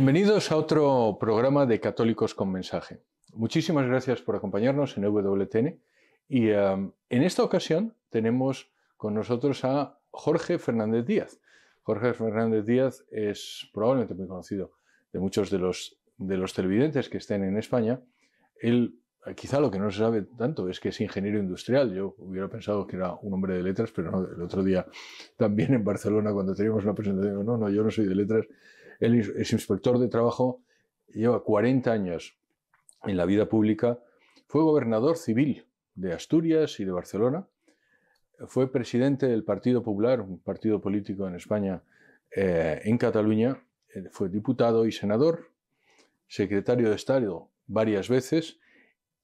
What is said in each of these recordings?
Bienvenidos a otro programa de Católicos con Mensaje. Muchísimas gracias por acompañarnos en WTN. y um, en esta ocasión tenemos con nosotros a Jorge Fernández Díaz. Jorge Fernández Díaz es probablemente muy conocido de muchos de los, de los televidentes que estén en España. Él, quizá lo que no se sabe tanto es que es ingeniero industrial. Yo hubiera pensado que era un hombre de letras, pero el otro día también en Barcelona cuando teníamos una presentación, no, no, yo no soy de letras, él es inspector de trabajo, lleva 40 años en la vida pública, fue gobernador civil de Asturias y de Barcelona, fue presidente del Partido Popular, un partido político en España, eh, en Cataluña, eh, fue diputado y senador, secretario de Estado varias veces,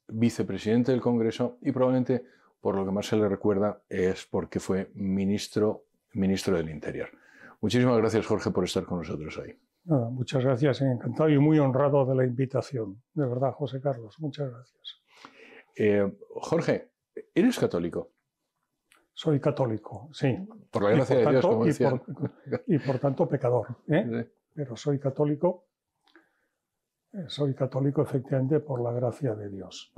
vicepresidente del Congreso y probablemente por lo que más se le recuerda es porque fue ministro, ministro del Interior. Muchísimas gracias Jorge por estar con nosotros hoy muchas gracias, encantado y muy honrado de la invitación. De verdad, José Carlos, muchas gracias. Eh, Jorge, ¿eres católico? Soy católico, sí. Por la gracia de Dios, Y, por, tanto pecador, ¿eh? pero soy católico. Eh, soy católico efectivamente por la gracia de Dios.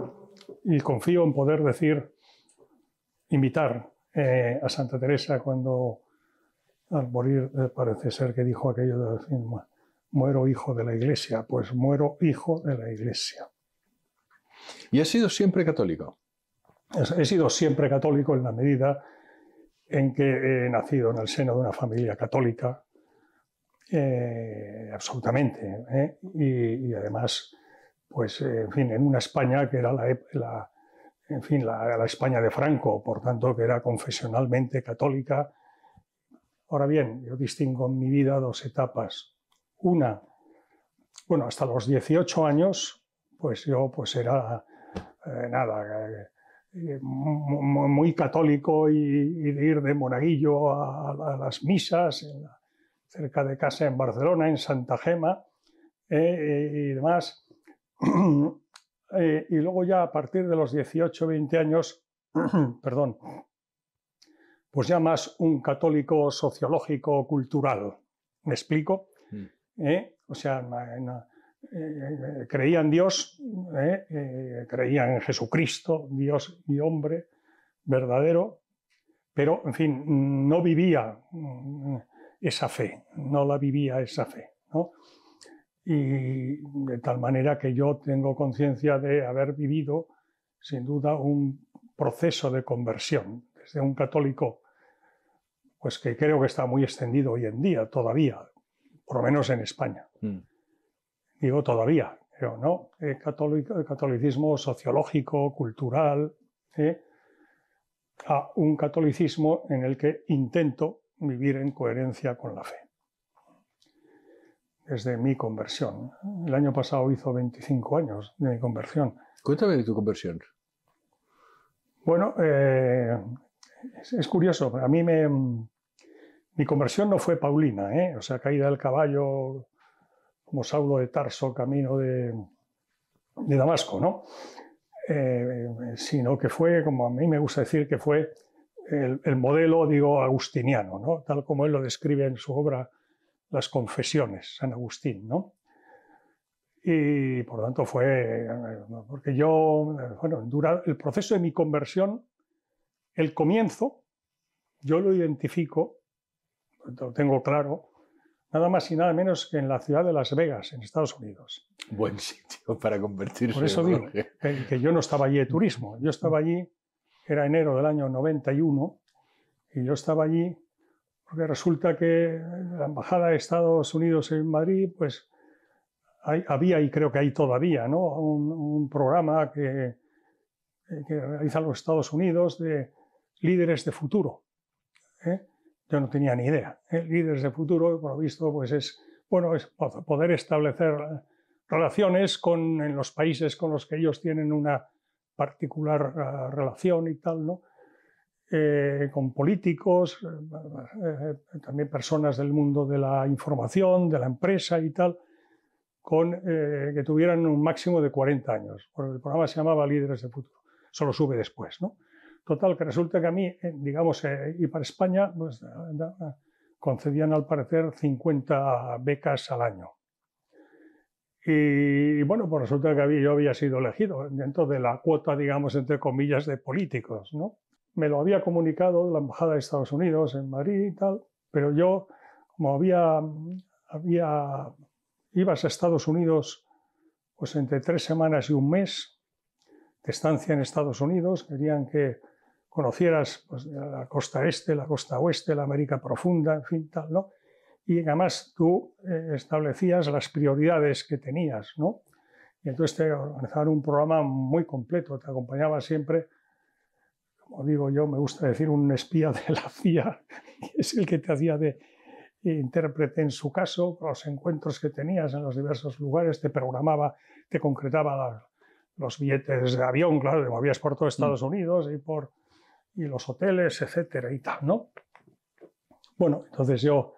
Y confío en poder decir, invitar eh, a Santa Teresa cuando al morir parece ser que dijo aquello de muero hijo de la Iglesia, pues muero hijo de la Iglesia. ¿Y has sido siempre católico? He sido siempre católico en la medida en que he nacido en el seno de una familia católica, eh, absolutamente. ¿eh? Y, además, pues, en fin, en una España que era en fin, la, España de Franco, por tanto, que era confesionalmente católica. Ahora bien, yo distingo en mi vida dos etapas una, bueno, hasta los 18 años, pues yo pues era eh, nada, eh, muy, católico y, de ir de monaguillo a, las misas cerca de casa en Barcelona, en Santa Gema eh, y demás. y luego ya a partir de los 18, 20 años, perdón, pues ya más un católico sociológico cultural. ¿Me explico? Mm. ¿eh? o sea, eh, eh, creía en Dios, creían en Jesucristo, Dios y hombre verdadero, pero, en fin, no vivía mm, esa fe, no la vivía esa fe. Y de tal manera que yo tengo conciencia de haber vivido, sin duda, un proceso de conversión desde un católico, pues que creo que está muy extendido hoy en día todavía, por lo menos en España. Mm. Digo todavía, pero no, eh, eh, catolicismo sociológico, cultural, ¿eh? a un catolicismo en el que intento vivir en coherencia con la fe. Desde mi conversión. El año pasado hizo 25 años de mi conversión. Cuéntame de tu conversión. Bueno, es, curioso. A mí me, mi conversión no fue paulina, ¿eh? o sea, caída del caballo como Saulo de Tarso, camino de, Damasco, ¿no? Eh, sino que fue, como a mí me gusta decir, que fue el, modelo, digo, agustiniano, ¿no? tal como él lo describe en su obra Las Confesiones, San Agustín. ¿no? Y por lo tanto fue, porque yo, bueno, el proceso de mi conversión, el comienzo, yo lo identifico lo tengo claro, nada más y nada menos que en la ciudad de Las Vegas, en Estados Unidos. Buen sitio para convertirse. Por eso digo que, yo no estaba allí de turismo, yo estaba allí, era enero del año 91, y yo estaba allí porque resulta que la Embajada de Estados Unidos en Madrid, pues había y creo que hay todavía, ¿no? Un, programa que, que realizan los Estados Unidos de líderes de futuro. ¿eh? Yo no tenía ni idea. líderes de futuro, por lo visto, pues es, bueno, poder establecer relaciones con, en los países con los que ellos tienen una particular ah, relación y tal, ¿no? Eh, con políticos, eh, eh, también personas del mundo de la información, de la empresa y tal, con, que tuvieran un máximo de 40 años. El programa se llamaba Líderes de Futuro, solo sube después, ¿no? Total, que resulta que a mí, eh, digamos, eh, y para España, pues, eh, concedían al parecer 50 becas al año. Y, bueno, pues resulta que había, yo había sido elegido dentro de la cuota, digamos, entre comillas, de políticos, ¿no? Me lo había comunicado la Embajada de Estados Unidos en Madrid y tal, pero yo, como había, había, ibas a Estados Unidos, pues entre tres semanas y un mes de estancia en Estados Unidos, querían que conocieras pues, la costa este, la costa oeste, la América profunda, en fin, tal, ¿no? Y además tú eh, establecías las prioridades que tenías, ¿no? Y entonces te organizaban un programa muy completo, te acompañaba siempre, como digo yo, me gusta decir, un espía de la CIA, que es el que te hacía de intérprete en su caso, los encuentros que tenías en los diversos lugares, te programaba, te concretaba los billetes de avión, claro, te movías por todo mm. Estados Unidos y por y los hoteles, etcétera y tal, ¿no? Bueno, entonces yo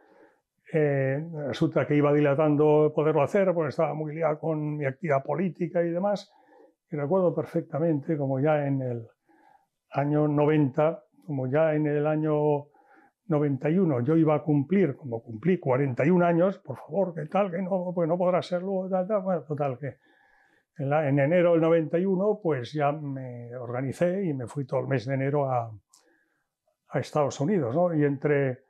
eh, resulta que iba dilatando poderlo hacer porque estaba muy liado con mi actividad política y demás. Y recuerdo perfectamente como ya en el año 90, como ya en el año 91 yo iba a cumplir, como cumplí 41 años, por favor, que tal, que no, pues no podrá serlo, tal, tal, bueno, total, que en, enero del 91, pues ya me organicé y me fui todo el mes de enero a, Estados Unidos, ¿no? Y entre,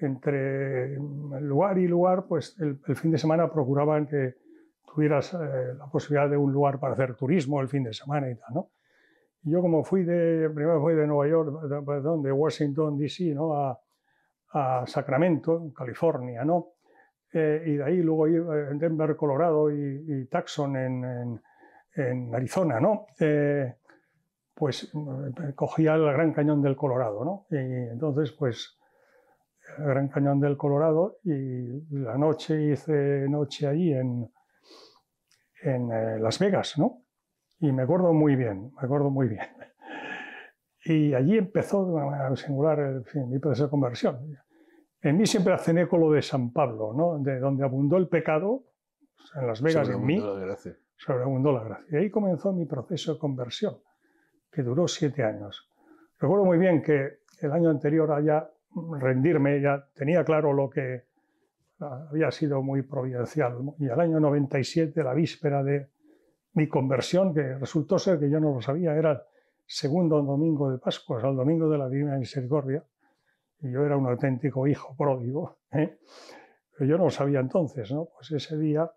entre lugar y lugar, pues el, fin de semana procuraban que tuvieras eh, la posibilidad de un lugar para hacer turismo el fin de semana y tal, ¿no? yo como fui de, primero fui de Nueva York, perdón, de Washington DC, ¿no? A, a Sacramento, California, ¿no? Eh, y de ahí luego eh, en Denver, Colorado y, y Tucson en, en, Arizona, ¿no? Eh, pues cogía el Gran Cañón del Colorado, ¿no? Y entonces, pues, el Gran Cañón del Colorado y la noche hice noche allí en, en Las Vegas, ¿no? Y me acuerdo muy bien, me acuerdo muy bien. Y allí empezó a singular en fin, mi proceso de conversión. En mí siempre hacen eco lo de San Pablo, ¿no? De donde abundó el pecado, en Las Vegas en mí, la sobreabundó la gracia. Y ahí comenzó mi proceso de conversión, que duró siete años. Recuerdo muy bien que el año anterior a ya rendirme, ya tenía claro lo que ah, había sido muy providencial. Y al año 97, la víspera de mi conversión, que resultó ser que yo no lo sabía, era el segundo domingo de Pascua, o el domingo de la Divina Misericordia, y yo era un auténtico hijo pródigo, ¿eh? yo no lo sabía entonces, ¿no? Pues ese día,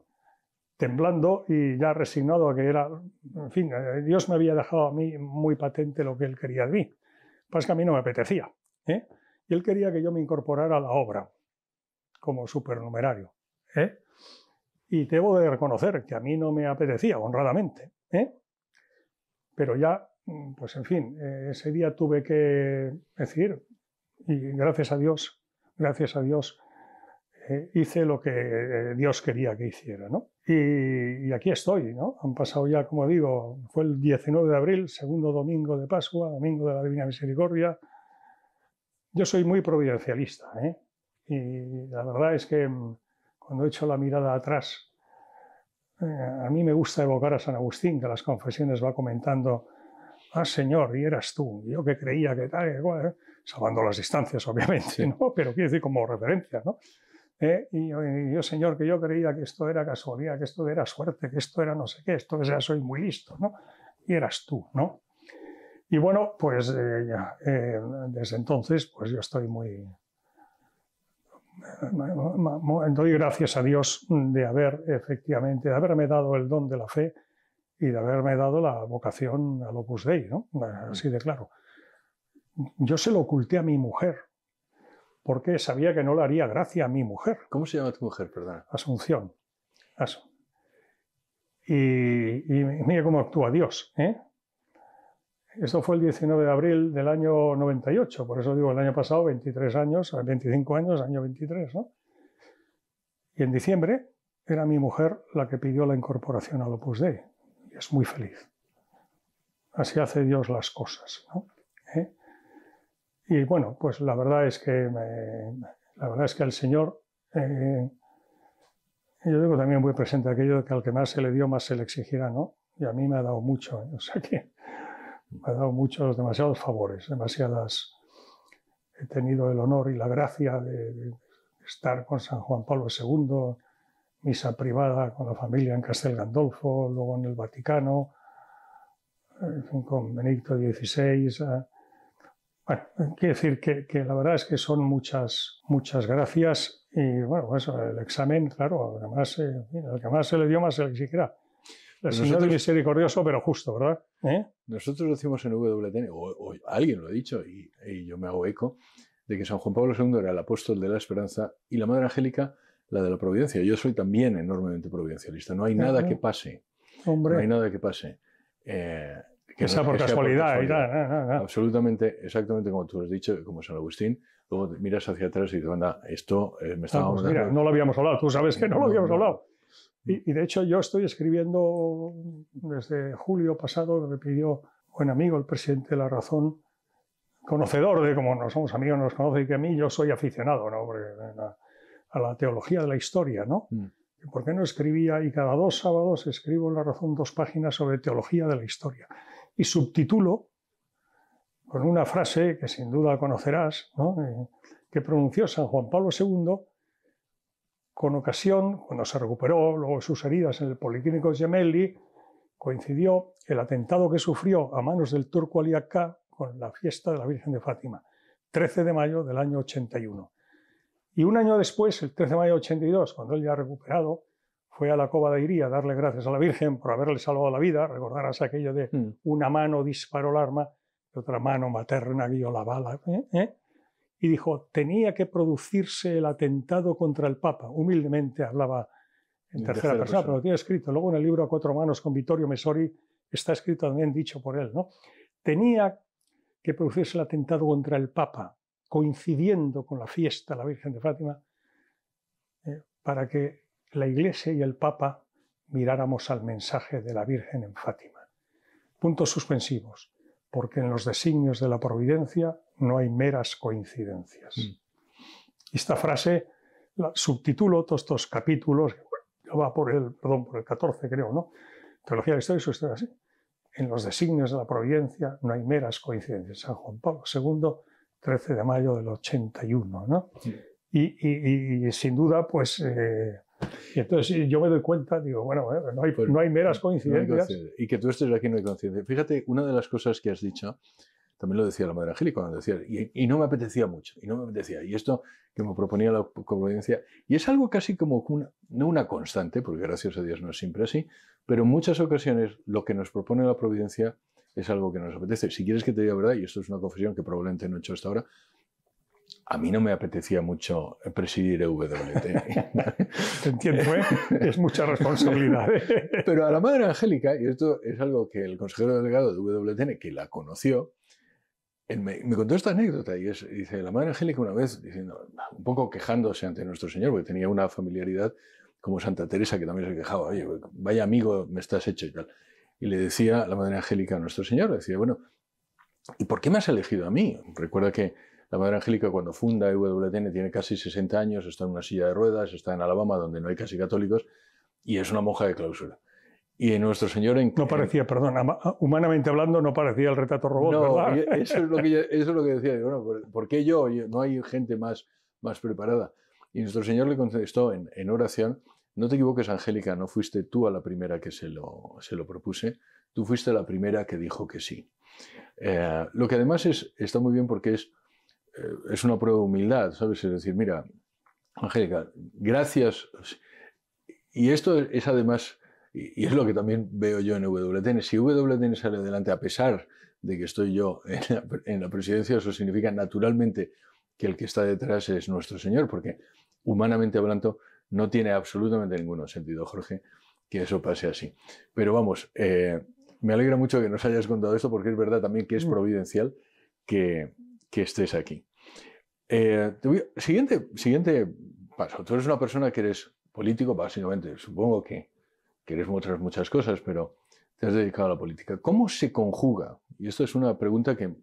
temblando y ya resignado a que era, en fin, eh, Dios me había dejado a mí muy patente lo que Él quería de mí. Pues que a mí no me apetecía, ¿eh? Y Él quería que yo me incorporara a la obra como supernumerario, Y debo de reconocer que a mí no me apetecía, honradamente, Pero ya, mm, pues en fin, ese día tuve que decir, y gracias a Dios, gracias a Dios, eh, hice lo que eh, Dios quería que hiciera, Y, aquí estoy, ¿no? Han pasado ya, como digo, fue el 19 de abril, segundo domingo de Pascua, domingo de la Divina Misericordia. Yo soy muy providencialista, ¿eh? Y la verdad es que mm, cuando hecho la mirada atrás, a mí me gusta evocar a San Agustín, que las confesiones va comentando, ah, Señor, y eras tú, yo que creía que tal, salvando las distancias, obviamente, ¿no? pero quiero decir como referencia. ¿no? Eh, y, yo, señor, que yo creía que esto era casualidad, que esto era suerte, que esto era no sé qué, esto que sea, soy muy listo, ¿no? Y eras tú, ¿no? Y bueno, pues eh, eh, desde entonces, pues yo estoy muy... Doy gracias a Dios de haber efectivamente, de haberme dado el don de la fe y de haberme dado la vocación al Opus Dei, ¿no? Así de claro. Yo se lo oculté a mi mujer, porque sabía que no le haría gracia a mi mujer. ¿Cómo se llama tu mujer, perdón? Asunción. Y, mira cómo actúa Dios. ¿eh? Esto fue el 19 de abril del año 98, por eso digo el año pasado, 23 años, 25 años, año 23, ¿no? Y en diciembre era mi mujer la que pidió la incorporación al Opus Dei, y es muy feliz. Así hace Dios las cosas, ¿no? ¿Eh? Y bueno, pues la verdad es que, la verdad es que el Señor, eh, yo digo también muy presente aquello de que al que más se le dio, más se le exigirá, ¿no? Y a mí me ha dado mucho, ¿eh? o sea que me ha dado muchos, demasiados favores, demasiadas. He tenido el honor y la gracia de, estar con San Juan Pablo II, misa privada con la familia en Castel Gandolfo, luego en el Vaticano, en fin, con Benedicto XVI. Bueno, quiero decir que, la verdad es que son muchas, muchas gracias y bueno, eso, el examen, claro, además, el eh, que más se le dio más se le exigirá. El pues Señor nosotros, misericordioso, pero justo, ¿verdad? ¿Eh? Nosotros decimos en WTN, o, alguien lo ha dicho, y, y, yo me hago eco, de que San Juan Pablo II era el apóstol de la esperanza y la Madre Angélica la de la providencia. Yo soy también enormemente providencialista. No hay nada que pase. Hombre. No hay nada que pase. Eh, que, sea por casualidad. Absolutamente, exactamente como tú has dicho, como San Agustín. Luego miras hacia atrás y dices, anda, esto eh, me estaba... Ah, pues mira, no lo habíamos hablado, tú sabes que no, lo habíamos hablado. Y, de hecho yo estoy escribiendo desde julio pasado, me pidió buen amigo, el presidente de La Razón, conocedor de cómo no somos amigos, nos conoce y que a mí yo soy aficionado eh, a, la teología de la historia, ¿no? Mm. ¿Por qué no escribía? Y cada dos sábados escribo en La Razón dos páginas sobre teología de la historia y subtitulo con una frase que sin duda conocerás, eh, que pronunció San Juan Pablo II con ocasión, cuando se recuperó luego sus heridas en el Policlínico de Gemelli, coincidió el atentado que sufrió a manos del turco Aliaká con la fiesta de la Virgen de Fátima, 13 de mayo del año 81. Y un año después, el 13 de mayo de 82, cuando él ya ha recuperado, fue a la cova de Iría a darle gracias a la Virgen por haberle salvado la vida, recordarás aquello de mm. una mano disparó el arma y otra mano materna guió la bala, ¿eh? ¿Eh? y dijo, tenía que producirse el atentado contra el Papa, humildemente hablaba en tercera persona, pero lo tiene escrito. Luego en el libro A Cuatro Manos con Vittorio Mesori está escrito también dicho por él, ¿no? Tenía que producirse el atentado contra el Papa, coincidiendo con la fiesta de la Virgen de Fátima, ¿eh? para que la Iglesia y el Papa miráramos al mensaje de la Virgen en Fátima. Puntos suspensivos, porque en los designios de la providencia no hay meras coincidencias. Y mm. Esta frase la subtitulo todos estos capítulos, va por el, perdón, por el 14 creo, ¿no? Teología de la Historia y su historia así. En los designios de la providencia no hay meras coincidencias. San Juan Pablo II, 13 de mayo del 81, Y, sin duda, pues eh, y entonces yo me doy cuenta, digo, bueno, eh, pues no, hay, meras coincidencias. y que tú estés aquí no hay coincidencia. Fíjate, una de las cosas que has dicho, también lo decía la Madre Angélica cuando decía, y, no me apetecía mucho, y no me apetecía. Y esto que me proponía la providencia, y es algo casi como una, no una constante, porque gracias a Dios no es siempre así, pero en muchas ocasiones lo que nos propone la providencia es algo que nos apetece. Si quieres que te diga verdad, y esto es una confesión que probablemente no he hecho hasta ahora, a mí no me apetecía mucho presidir el Entiendo, ¿eh? es mucha responsabilidad. ¿eh? Pero a la madre Angélica, y esto es algo que el consejero delegado de WTN, que la conoció, me, contó esta anécdota y dice, la madre Angélica una vez, diciendo, un poco quejándose ante nuestro Señor, porque tenía una familiaridad como Santa Teresa, que también se quejaba, vaya amigo, me estás hecho y tal. Y le decía la madre Angélica a nuestro Señor, decía, bueno, ¿y por qué me has elegido a mí? Recuerda que la Madre Angélica cuando funda EWTN tiene casi 60 años, está en una silla de ruedas, está en Alabama donde no hay casi católicos y es una monja de clausura. Y Nuestro Señor... En, no parecía, perdón, ah, humanamente hablando no parecía el retrato robot, no, Eso es lo que, decía, bueno, ¿por, qué yo? No hay gente más, más preparada. Y Nuestro Señor le contestó en, en oración, no te equivoques, Angélica, no fuiste tú a la primera que se lo, se lo propuse, tú fuiste la primera que dijo que sí. Eh, lo que además es, está muy bien porque es eh, es una prueba de humildad, ¿sabes? Es decir, mira, Angélica, gracias. Y esto es además, y es lo que también veo yo en WTN, si WTN sale adelante a pesar de que estoy yo en la, presidencia, eso significa naturalmente que el que está detrás es nuestro Señor, porque humanamente hablando no tiene absolutamente ningún sentido, Jorge, que eso pase así. Pero vamos, eh, me alegra mucho que nos hayas contado esto, porque es verdad también que es mm. providencial que, que estés aquí. Eh, siguiente, siguiente paso. Tú eres una persona que eres político, básicamente, supongo que, eres muchas, muchas cosas, pero te has dedicado a la política. ¿Cómo se conjuga? Y esto es una pregunta que,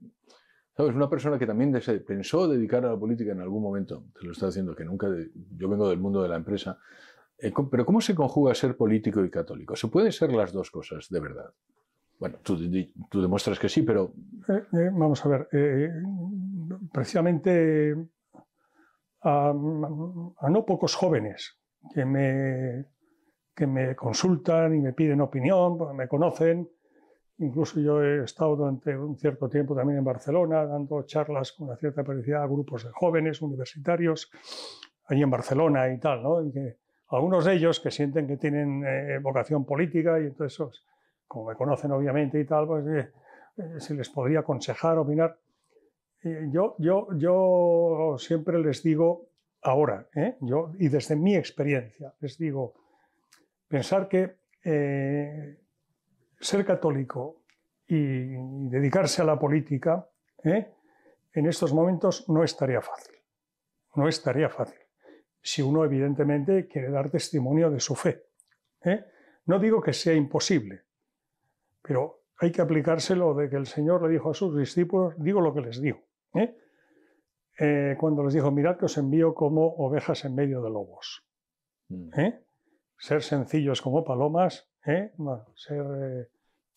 ¿sabes? Una persona que también pensó dedicar a la política en algún momento, te lo está diciendo, que nunca, yo vengo del mundo de la empresa, eh, pero ¿cómo se conjuga ser político y católico? ¿Se puede ser las dos cosas, de verdad? Bueno, tú, demuestras que sí, pero... Eh, eh, vamos a ver, eh, precisamente a, no pocos jóvenes que me, que me consultan y me piden opinión, me conocen, Incluso yo he estado durante un cierto tiempo también en Barcelona dando charlas con una cierta periodicidad a grupos de jóvenes universitarios ahí en Barcelona y tal, ¿no? algunos de ellos que sienten que tienen vocación política y entonces como me conocen obviamente y tal, pues eh, eh, si les podría aconsejar, opinar. Eh, yo, siempre les digo, ahora, y desde mi experiencia, les digo, pensar que ser católico y dedicarse a la política en estos momentos no estaría fácil. No estaría fácil. Si uno evidentemente quiere dar testimonio de su fe. No digo que sea imposible, pero hay que aplicárselo de que el Señor le dijo a sus discípulos, digo lo que les digo. ¿eh? Eh, cuando les dijo, mirad que os envío como ovejas en medio de lobos. Mm. ¿eh? Ser sencillos como palomas, ser...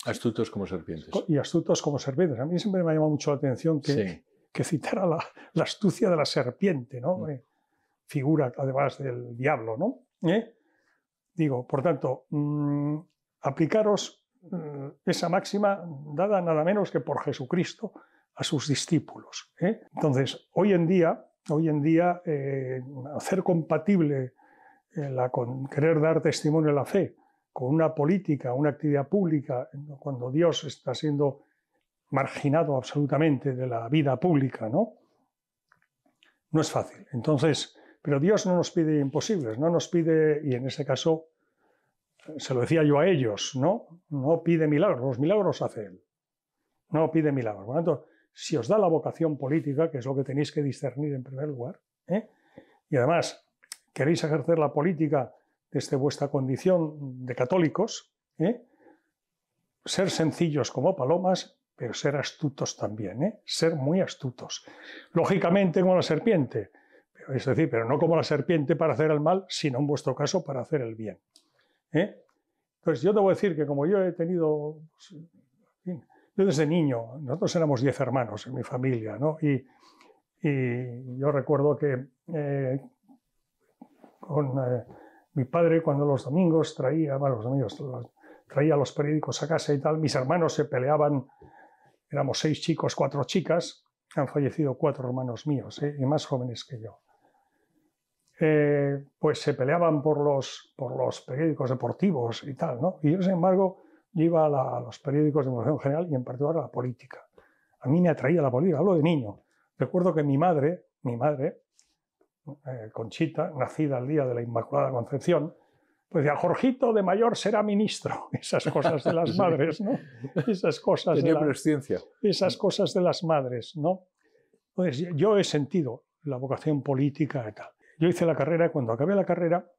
astutos como serpientes. Y astutos como serpientes. A mí siempre me ha llamado mucho la atención que, citara la, astucia de la serpiente, ¿no? Mm. figura además del diablo, ¿no? Digo, por tanto, mm, aplicaros Mm, esa máxima dada nada menos que por Jesucristo a sus discípulos. ¿eh? Entonces, hoy en día, hoy en día eh, hacer compatible eh, la, con querer dar testimonio a la fe con una política, una actividad pública, cuando Dios está siendo marginado absolutamente de la vida pública, ¿no? No es fácil. Entonces, pero Dios no nos pide imposibles, no nos pide, y en ese caso se lo decía yo a ellos, no, no pide milagros, los milagros los hace él, no pide milagros. Por entonces, si os da la vocación política, que es lo que tenéis que discernir en primer lugar, ¿eh? y además queréis ejercer la política desde vuestra condición de católicos, ¿eh? ser sencillos como palomas, pero ser astutos también, ¿eh? ser muy astutos. Lógicamente como la serpiente, es decir, pero no como la serpiente para hacer el mal, sino en vuestro caso para hacer el bien. ¿Eh? Entonces yo debo decir que como yo he tenido, pues, yo desde niño, nosotros éramos diez hermanos en mi familia, ¿no? Y, yo recuerdo que eh, con eh, mi padre cuando los domingos traía, los domingos traía los periódicos a casa y tal, mis hermanos se peleaban, éramos seis chicos, cuatro chicas, han fallecido cuatro hermanos míos, y más jóvenes que yo. Eh, pues se peleaban por los, por los periódicos deportivos y tal, ¿no? Y yo, sin embargo, iba a, los periódicos de información general y en particular a la política. A mí me atraía la política, hablo de niño. Recuerdo que mi madre, mi madre, eh, Conchita, nacida el día de la Inmaculada Concepción, pues decía, Jorgito de mayor será ministro. Esas cosas de las madres, ¿no? Esas cosas, de, la, esas cosas de las madres, ¿no? pues yo he sentido la vocación política y tal. Yo hice la carrera, cuando acabé la carrera,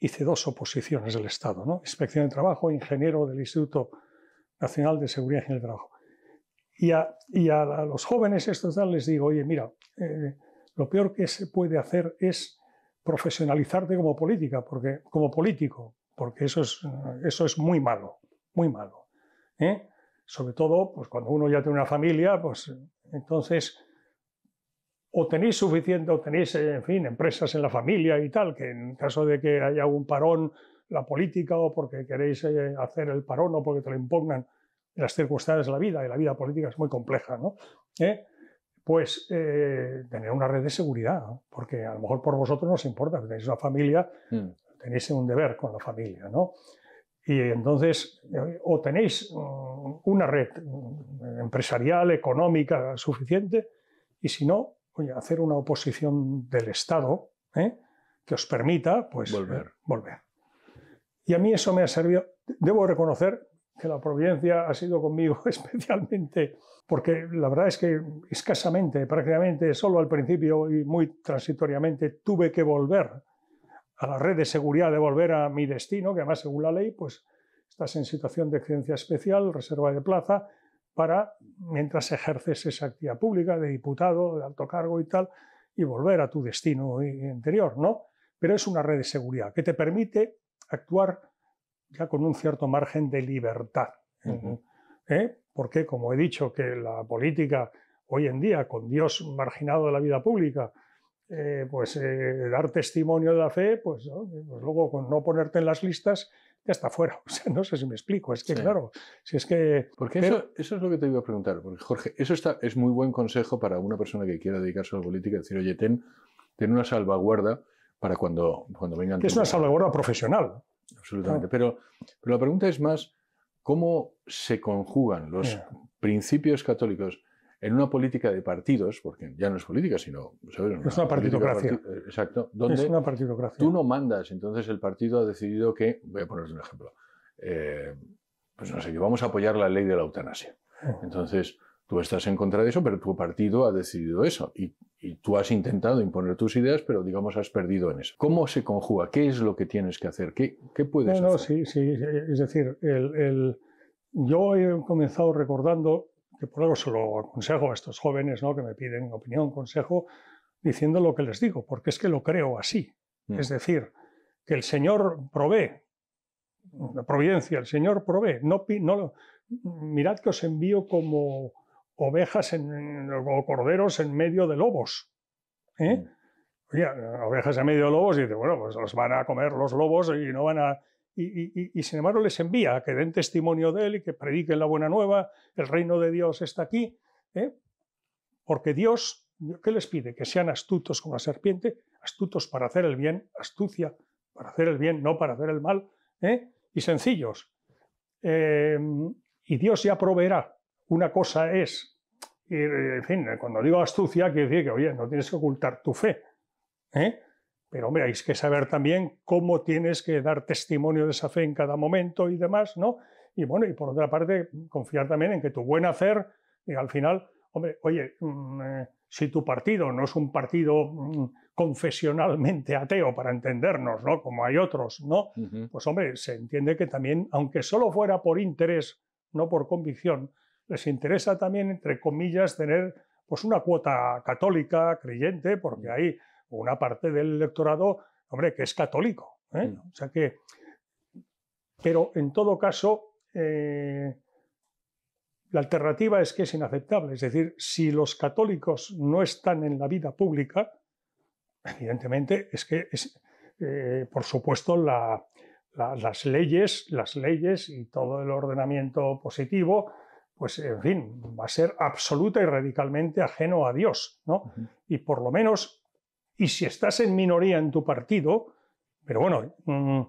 hice dos oposiciones del Estado, ¿no? Inspección de Trabajo, ingeniero del Instituto Nacional de Seguridad en el Trabajo. Y a, los jóvenes estos les digo, oye, mira, eh, lo peor que se puede hacer es profesionalizarte como política, porque, como político, porque eso es, eso es muy malo, muy malo. ¿eh? Sobre todo, pues cuando uno ya tiene una familia, pues entonces o tenéis suficiente, o tenéis, eh, en fin, empresas en la familia y tal, que en caso de que haya un parón, la política, o porque queréis eh, hacer el parón, o porque te lo impongan las circunstancias de la vida, y la vida política es muy compleja, ¿no? ¿Eh? Pues tener una red de seguridad, porque a lo mejor por vosotros no os importa, tenéis una familia, hmm. tenéis un deber con la familia, ¿no? Y entonces, o tenéis mm, una red mm, empresarial, económica suficiente, y si no, hacer una oposición del Estado ¿eh? que os permita, pues, eh, volver. volver. Y a mí eso me ha servido, debo reconocer que la providencia ha sido conmigo especialmente, porque la verdad es que escasamente, prácticamente solo al principio y muy transitoriamente tuve que volver a la red de seguridad, de volver a mi destino, que además según la ley, pues estás en situación de exigencia especial, reserva de plaza, para, mientras ejerces esa actividad pública de diputado, de alto cargo y tal, y volver a tu destino interior ¿no? Pero es una red de seguridad que te permite actuar ya con un cierto margen de libertad. ¿eh? ¿Eh? Porque, como he dicho, que la política hoy en día, con Dios marginado de la vida pública, eh, pues dar testimonio de la fe, pues, pues luego con no ponerte en las listas, ya está fuera. no sé si me explico. Es que, claro, si es que. Porque eso, es lo que te iba a preguntar, porque Jorge, eso está, es muy buen consejo para una persona que quiera dedicarse a la política, decir, oye, ten, una salvaguarda para cuando, cuando vengan. es una salvaguarda profesional. Absolutamente. Ah. Pero, la pregunta es más, ¿cómo se conjugan los principios católicos en una política de partidos, porque ya no es política, sino... es una partidocracia. Eh, exacto. es una partidocracia. Tú no mandas, entonces el partido ha decidido que, voy a ponerte un ejemplo, eh, pues no sé, que vamos a apoyar la ley de la eutanasia. Oh. Entonces, tú estás en contra de eso, pero tu partido ha decidido eso y, tú has intentado imponer tus ideas, pero digamos has perdido en eso. ¿Cómo se conjuga? ¿Qué es lo que tienes que hacer? ¿Qué, puedes hacer? No, sí, sí, es decir, el, el... yo he comenzado recordando que por algo se lo aconsejo a estos jóvenes ¿no? que me piden opinión, consejo, diciendo lo que les digo, porque es que lo creo así. Mm. Es decir, que el Señor provee, la providencia, el Señor provee. No, mirad que os envío como ovejas en, o corderos en medio de lobos. ¿eh? Mm. ovejas en medio de lobos, y dice, bueno, pues los van a comer los lobos y no van a y, sin embargo les envía a que den testimonio de él y que prediquen la buena nueva, el reino de Dios está aquí, ¿eh? porque Dios, ¿qué les pide? Que sean astutos como la serpiente, astutos para hacer el bien, astucia para hacer el bien, no para hacer el mal, ¿eh? y sencillos. Em, y Dios ya proveerá. Una cosa es, eh, en fin, cuando digo astucia, quiere decir que, oye, no tienes que ocultar tu fe. ¿eh? Pero hombre, hay que saber también cómo tienes que dar testimonio de esa fe en cada momento y demás, ¿no? Y bueno, y por otra parte, confiar también en que tu buen hacer, eh, al final, hombre, oye, mm, eh, si tu partido no es un partido mm, confesionalmente ateo, para entendernos, ¿no? Como hay otros, ¿no? Pues hombre, se entiende que también, aunque solo fuera por interés, no por convicción, les interesa también, entre comillas, tener pues una cuota católica, creyente, porque mm. ahí una parte del electorado, hombre, que es católico. ¿eh? Mm. O sea que, pero en todo caso, eh, la alternativa es que es inaceptable. Es decir, si los católicos no están en la vida pública, evidentemente es que, eh, por supuesto, las leyes, las leyes y todo el ordenamiento positivo, pues en fin, va a ser absoluta y radicalmente ajeno a Dios, Y por lo menos y si estás en minoría en tu partido, pero bueno, mm,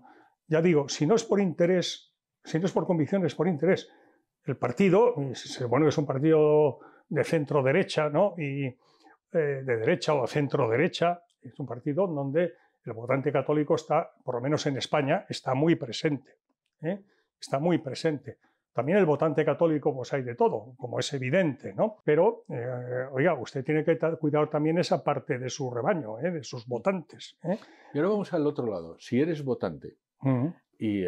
ya digo, si no es por interés, si no es por convicción, es por interés. El partido, bueno, eh, es un partido de centro derecha, ¿no? Y eh, de derecha o centro derecha, es un partido donde el votante católico está, por lo menos en España, está muy presente. ¿eh? Está muy presente. También el votante católico, pues hay de todo, como es evidente, ¿no? Pero, eh, oiga, usted tiene que cuidar también esa parte de su rebaño, ¿eh? de sus votantes. ¿eh? Y ahora vamos al otro lado. Si eres votante ah, y,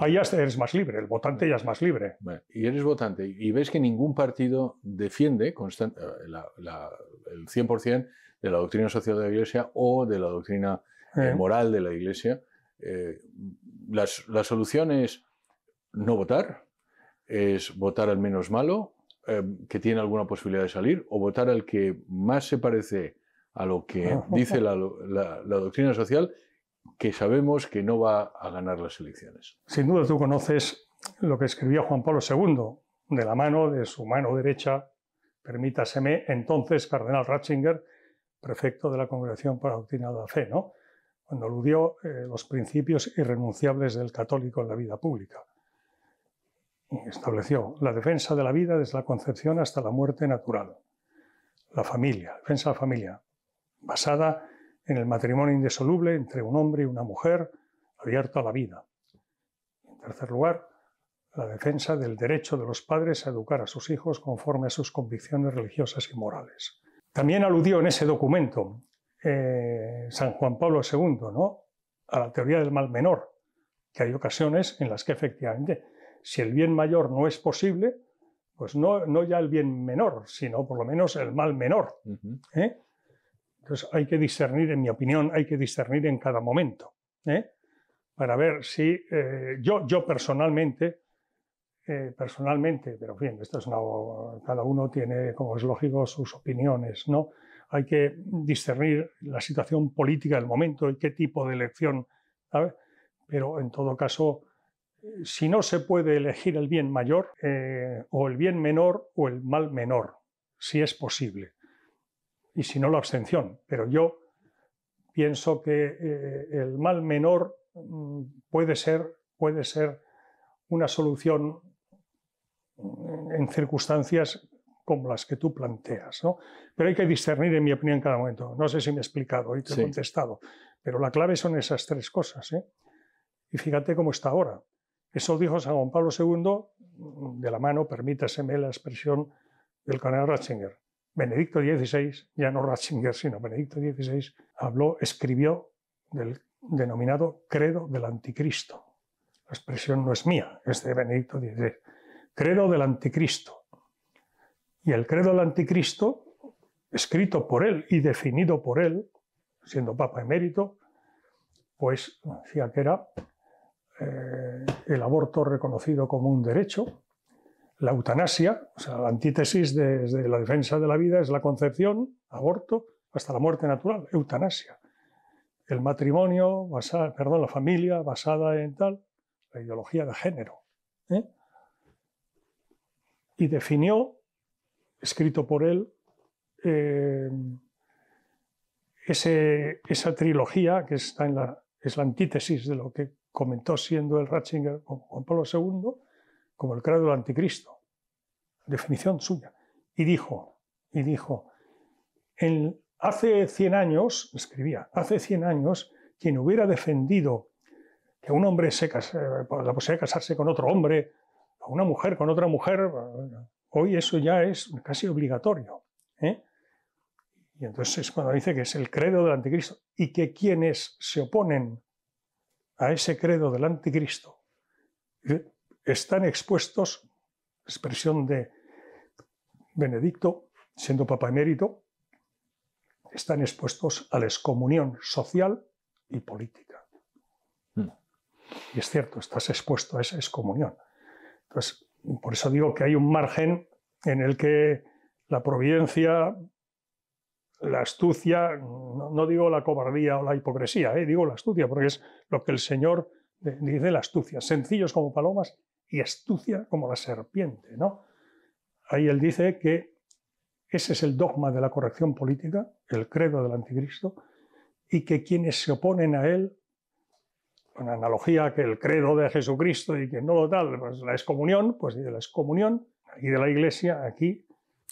Ahí ya eres más libre, el votante ya es más libre. Y eres votante y ves que ningún partido defiende el 100% de la doctrina social de la Iglesia o de la doctrina moral de la Iglesia. la solución es no votar es votar al menos malo, em, que tiene alguna posibilidad de salir, o votar al que más se parece a lo que dice la, doctrina social, que sabemos que no va a ganar las elecciones. Sin duda tú conoces lo que escribía Juan Pablo II, de la mano de su mano derecha, permítaseme, entonces Cardenal Ratzinger, prefecto de la Congregación para la Doctrina de la Fe, cuando aludió eh, los principios irrenunciables del católico en la vida pública estableció la defensa de la vida desde la concepción hasta la muerte natural. La familia, defensa de la familia, basada en el matrimonio indisoluble entre un hombre y una mujer, abierto a la vida. En tercer lugar, la defensa del derecho de los padres a educar a sus hijos conforme a sus convicciones religiosas y morales. También aludió en ese documento eh, San Juan Pablo II ¿no? a la teoría del mal menor, que hay ocasiones en las que efectivamente si el bien mayor no es posible, pues no, no ya el bien menor, sino por lo menos el mal menor. ¿eh? Entonces hay que discernir, en mi opinión, hay que discernir en cada momento, ¿eh? para ver si eh, yo, yo personalmente, personalmente, pero bien, esto es una, cada uno tiene, como es lógico, sus opiniones, ¿no? Hay que discernir la situación política del momento y qué tipo de elección, Pero en todo caso, si no se puede elegir el bien mayor eh, o el bien menor o el mal menor, si es posible. Y si no, la abstención. Pero yo pienso que eh, el mal menor mm, puede ser, puede ser una solución mm, en circunstancias como las que tú planteas. Pero hay que discernir, en mi opinión, en cada momento. No sé si me he explicado y te he contestado, pero la clave son esas tres cosas. ¿eh? Y fíjate cómo está ahora. Eso dijo San Juan Pablo II, de la mano, permítaseme la expresión del canal Ratzinger. Benedicto XVI, ya no Ratzinger, sino Benedicto XVI, habló, escribió del denominado credo del anticristo. La expresión no es mía, es de Benedicto XVI. Credo del anticristo. Y el credo del anticristo, escrito por él y definido por él, siendo papa emérito, pues decía que era eh, el aborto reconocido como un derecho, la eutanasia, o sea, la antítesis desde la defensa de la vida es la concepción, aborto, hasta la muerte natural, eutanasia. El matrimonio, perdón, la familia basada en tal, la ideología de género. ¿eh? Y definió, escrito por él, eh, esa trilogía que está en la, es la antítesis de lo que comentó siendo el Ratzinger con Juan Pablo II como el credo del anticristo, definición suya. Y dijo, y dijo, hace 100 años, escribía, hace 100 años, quien hubiera defendido que un hombre se case, la posibilidad casarse con otro hombre, o una mujer con otra mujer, hoy eso ya es casi obligatorio. ¿eh? Y entonces cuando dice que es el credo del anticristo y que quienes se oponen a ese credo del anticristo están expuestos, expresión de Benedicto, siendo papa emérito, están expuestos a la excomunión social y política. Hmm. Y es cierto, estás expuesto a esa excomunión. Entonces, por eso digo que hay un margen en el que la providencia la astucia, no, digo la cobardía o la hipocresía, eh, digo la astucia, porque es lo que el Señor dice la astucia, sencillos como palomas y astucia como la serpiente, ¿no? Ahí él dice que ese es el dogma de la corrección política, el credo del anticristo, y que quienes se oponen a él, con analogía que el credo de Jesucristo y que no lo tal, pues la excomunión, pues de la excomunión y de la iglesia aquí,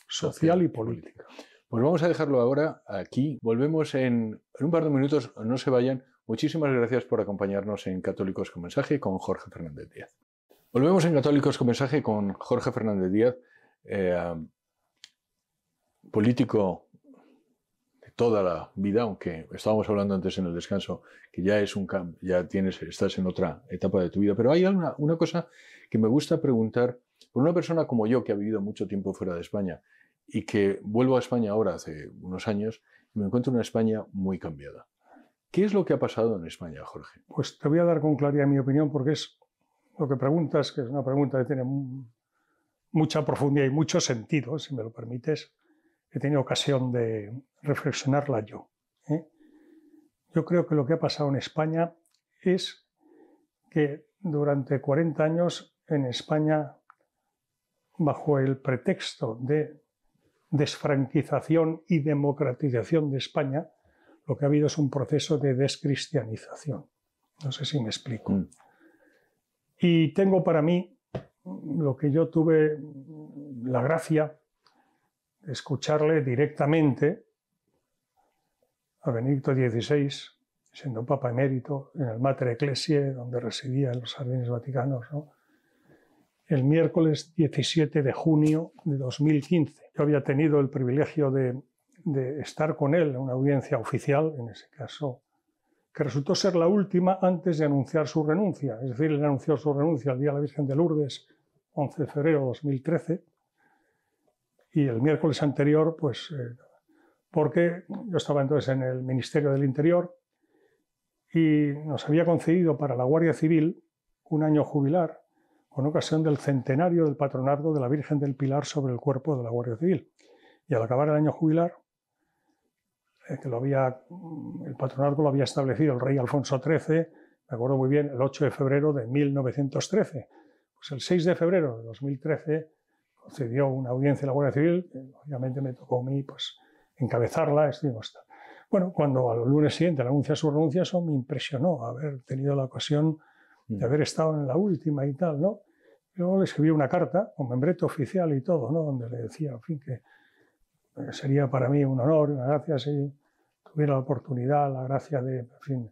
social y política. Pues vamos a dejarlo ahora aquí. Volvemos en, un par de minutos. No se vayan. Muchísimas gracias por acompañarnos en Católicos con Mensaje con Jorge Fernández Díaz. Volvemos en Católicos con Mensaje con Jorge Fernández Díaz, eh, político de toda la vida, aunque estábamos hablando antes en el descanso que ya es un ya tienes estás en otra etapa de tu vida, pero hay una, una cosa que me gusta preguntar por una persona como yo que ha vivido mucho tiempo fuera de España y que vuelvo a España ahora hace unos años y me encuentro una España muy cambiada. ¿Qué es lo que ha pasado en España, Jorge? Pues te voy a dar con claridad mi opinión porque es lo que preguntas, que es una pregunta que tiene mucha profundidad y mucho sentido, si me lo permites. He tenido ocasión de reflexionarla yo. ¿eh? Yo creo que lo que ha pasado en España es que durante 40 años en España, bajo el pretexto de desfranquización y democratización de España, lo que ha habido es un proceso de descristianización. No sé si me explico. Mm. Y tengo para mí lo que yo tuve la gracia de escucharle directamente a Benedicto XVI, siendo Papa emérito, en el Mater Ecclesiae, donde residía en los jardines vaticanos, ¿no? el miércoles 17 de junio de 2015. Yo había tenido el privilegio de, estar con él en una audiencia oficial, en ese caso, que resultó ser la última antes de anunciar su renuncia. Es decir, él anunció su renuncia el Día de la Virgen de Lourdes, 11 de febrero de 2013, y el miércoles anterior, pues, eh, porque yo estaba entonces en el Ministerio del Interior y nos había concedido para la Guardia Civil un año jubilar con ocasión del centenario del patronazgo de la Virgen del Pilar sobre el cuerpo de la Guardia Civil. Y al acabar el año jubilar, eh, que lo había, mm, el patronazgo lo había establecido el rey Alfonso XIII, me acuerdo muy bien, el 8 de febrero de 1913. Pues el 6 de febrero de 2013 concedió una audiencia a la Guardia Civil, obviamente me tocó a mí pues, encabezarla, bueno, cuando al lunes siguiente anuncia su renuncia, eso me impresionó haber tenido la ocasión Mm. de haber estado en la última y tal, ¿no? Yo le escribí una carta con membrete oficial y todo, ¿no? Donde le decía, en fin, que eh, sería para mí un honor, una gracia si tuviera la oportunidad, la gracia de, en fin,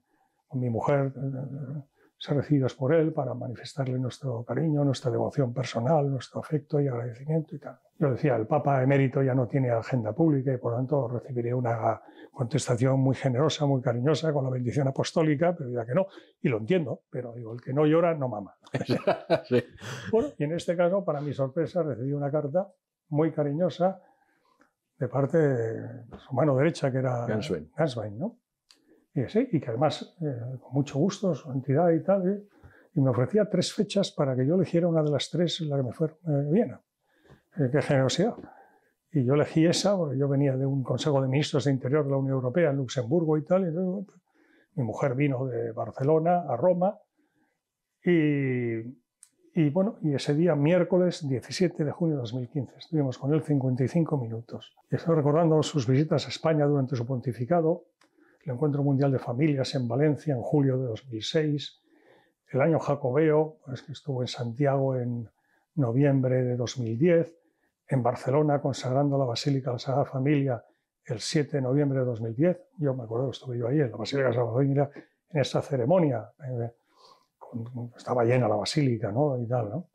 con mi mujer, eh, eh, ser recibidos por él para manifestarle nuestro cariño, nuestra devoción personal, nuestro afecto y agradecimiento y tal. Yo decía, el Papa emérito ya no tiene agenda pública y por lo tanto recibiré una contestación muy generosa, muy cariñosa, con la bendición apostólica, pero ya que no, y lo entiendo, pero digo, el que no llora no mama. Bueno, y en este caso, para mi sorpresa, recibí una carta muy cariñosa de parte de su mano derecha, que era Ganswein, Ganswein ¿no? Y, que además, eh, con mucho gusto, su entidad y tal, eh, y me ofrecía tres fechas para que yo eligiera una de las tres, en la que me fuera eh, bien qué generosidad. Y yo elegí esa, porque yo venía de un Consejo de Ministros de Interior de la Unión Europea en Luxemburgo y tal. Y pues, mi mujer vino de Barcelona a Roma. Y, bueno, y ese día, miércoles 17 de junio de 2015, estuvimos con él 55 minutos. Y estoy recordando sus visitas a España durante su pontificado, el Encuentro Mundial de Familias en Valencia en julio de 2006, el año Jacobeo, pues, que estuvo en Santiago en noviembre de 2010, en Barcelona consagrando la Basílica de la Sagrada Familia el 7 de noviembre de 2010. Yo me acuerdo que estuve yo ahí en la Basílica de la Sagrada Familia en esa ceremonia. Eh, estaba llena la basílica ¿no? y tal. ¿no?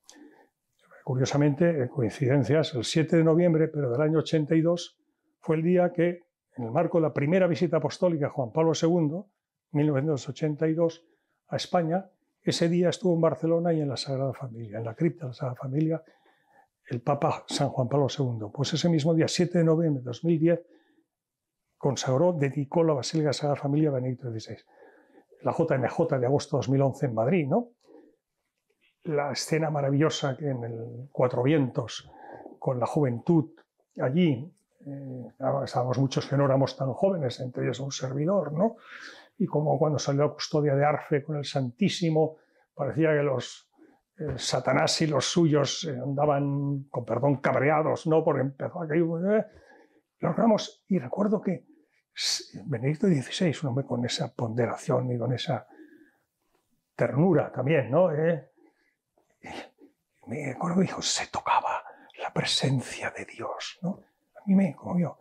Curiosamente, coincidencias, el 7 de noviembre, pero del año 82, fue el día que en el marco de la primera visita apostólica de Juan Pablo II, 1982, a España, ese día estuvo en Barcelona y en la Sagrada Familia, en la cripta de la Sagrada Familia, el Papa San Juan Pablo II. Pues ese mismo día, 7 de noviembre de 2010, consagró, dedicó la Basílica de Sagrada Familia a Benedicto XVI. La JMJ de agosto de 2011 en Madrid, ¿no? La escena maravillosa que en el Cuatro Vientos, con la juventud allí, estábamos muchos que no éramos tan jóvenes, entre ellos un servidor, ¿no? Y como cuando salió a custodia de Arfe con el Santísimo, parecía que los eh, Satanás y los suyos eh, andaban, con perdón, cabreados, ¿no? Porque empezó a eh, logramos, y recuerdo que Benedicto XVI, un hombre con esa ponderación y con esa ternura también, ¿no? ¿Eh? me acuerdo dijo, se tocaba la presencia de Dios, ¿no? y me yo.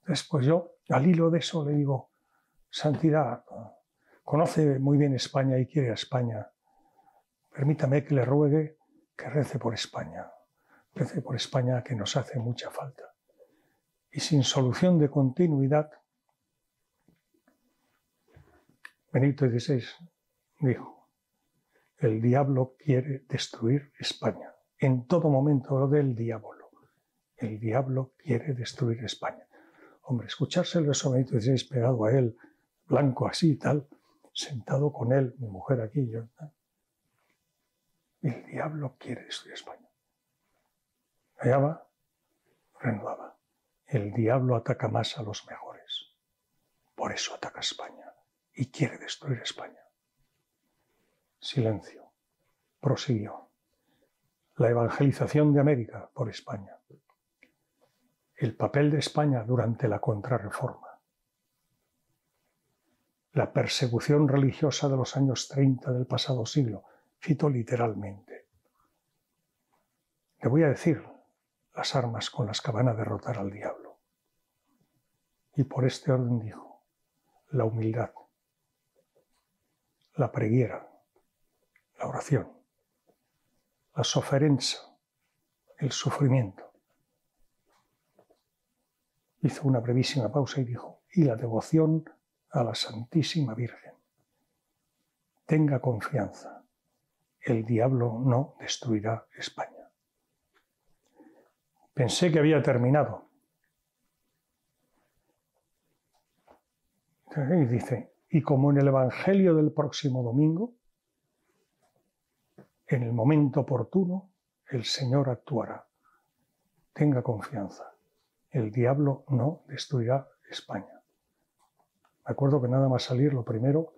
Entonces, pues yo al hilo de eso le digo, Santidad, conoce muy bien España y quiere a España. Permítame que le ruegue que rece por España. Rece por España que nos hace mucha falta. Y sin solución de continuidad, Benito XVI dijo, el diablo quiere destruir España. En todo momento lo del diablo el diablo quiere destruir España. Hombre, escucharse el verso 16 pegado a él, blanco así y tal, sentado con él, mi mujer aquí, yo. El diablo quiere destruir España. Allá va, renovaba. El diablo ataca más a los mejores. Por eso ataca España y quiere destruir España. Silencio. Prosiguió. La evangelización de América por España el papel de España durante la contrarreforma. La persecución religiosa de los años 30 del pasado siglo, cito literalmente. Le voy a decir las armas con las que van a derrotar al diablo. Y por este orden dijo, la humildad, la preguiera, la oración, la soferencia, el sufrimiento, hizo una brevísima pausa y dijo, y la devoción a la Santísima Virgen. Tenga confianza, el diablo no destruirá España. Pensé que había terminado. Y dice, y como en el Evangelio del próximo domingo, en el momento oportuno, el Señor actuará. Tenga confianza el diablo no destruirá España. Me acuerdo que nada más salir, lo primero,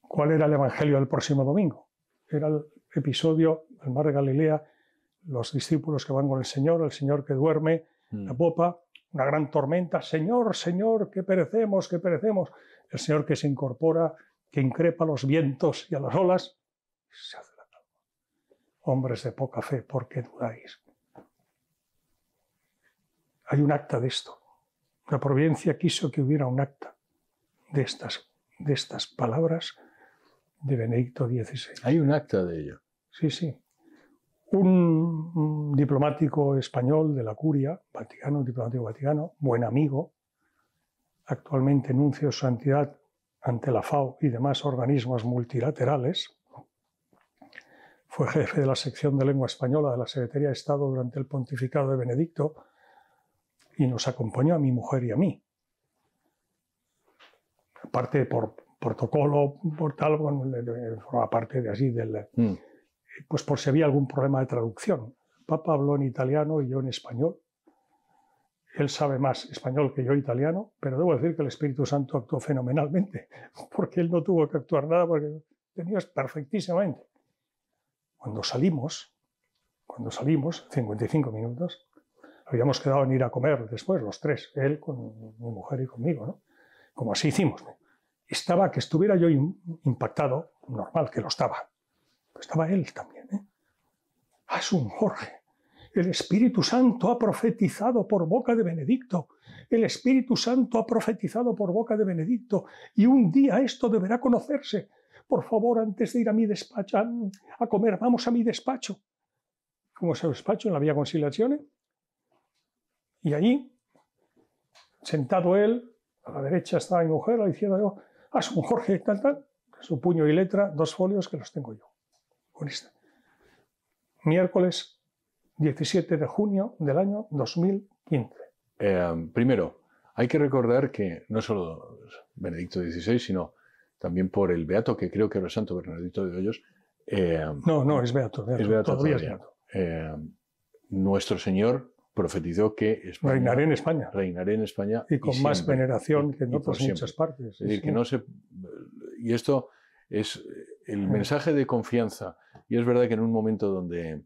¿cuál era el Evangelio del próximo domingo? Era el episodio del mar de Galilea, los discípulos que van con el Señor, el Señor que duerme, mm. la popa, una gran tormenta, Señor, Señor, que perecemos, que perecemos, el Señor que se incorpora, que increpa los vientos y a las olas, se hace la calma. Hombres de poca fe, ¿por qué dudáis? hay un acta de esto. La providencia quiso que hubiera un acta de estas, de estas palabras de Benedicto XVI. Hay un acta de ello. Sí, sí. Un, diplomático español de la Curia, Vaticano, diplomático vaticano, buen amigo, actualmente su santidad ante la FAO y demás organismos multilaterales, fue jefe de la sección de lengua española de la Secretaría de Estado durante el pontificado de Benedicto y nos acompañó a mi mujer y a mí. Aparte por protocolo, por tal, forma parte de así, del, mm. pues por si había algún problema de traducción. El Papa habló en italiano y yo en español. Él sabe más español que yo italiano, pero debo decir que el Espíritu Santo actuó fenomenalmente, porque él no tuvo que actuar nada, porque tenías perfectísimamente. Cuando salimos, cuando salimos, 55 minutos, Habíamos quedado en ir a comer después, los tres, él con mi mujer y conmigo, ¿no? Como así hicimos. Estaba, que estuviera yo impactado, normal que lo estaba, estaba él también. ¿eh? ¡Ah, un Jorge. El Espíritu Santo ha profetizado por boca de Benedicto. El Espíritu Santo ha profetizado por boca de Benedicto. Y un día esto deberá conocerse. Por favor, antes de ir a mi despacho, a, comer, vamos a mi despacho. ¿Cómo es el despacho en la vía Conciliazione? Y allí, sentado él, a la derecha estaba mi mujer, a la izquierda yo, ah, su Jorge, tal, tal, su puño y letra, dos folios que los tengo yo. Con este". Miércoles 17 de junio del año 2015. Eh, primero, hay que recordar que no solo Benedicto XVI, sino también por el Beato, que creo que era Santo Bernardito de Hoyos. Eh, no, no, es Beato. es Beato. Todavía eh, nuestro Señor profetizó que reinaré en España. Reinaré en España. Y con más veneración que en otras muchas partes. que no se, y esto es eh, el mensaje de confianza. Y es verdad que en un momento donde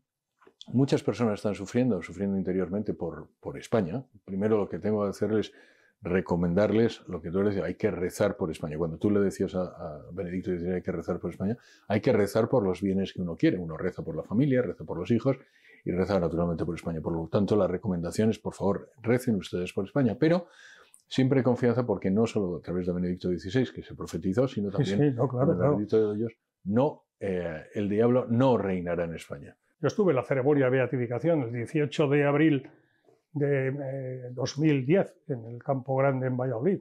muchas personas están sufriendo, sufriendo interiormente por, por España, primero lo que tengo que hacerles recomendarles lo que tú le decías, hay que rezar por España. Cuando tú le decías a, a Benedicto hay que rezar por España, hay que rezar por los bienes que uno quiere. Uno reza por la familia, reza por los hijos y reza naturalmente por España. Por lo tanto, la recomendación es, por favor, recen ustedes por España, pero siempre hay confianza porque no solo a través de Benedicto XVI, que se profetizó, sino también sí, de ellos, no, eh, el diablo no reinará en España. Yo estuve en la ceremonia de beatificación el 18 de abril de 2010 eh, en el Campo Grande en Valladolid.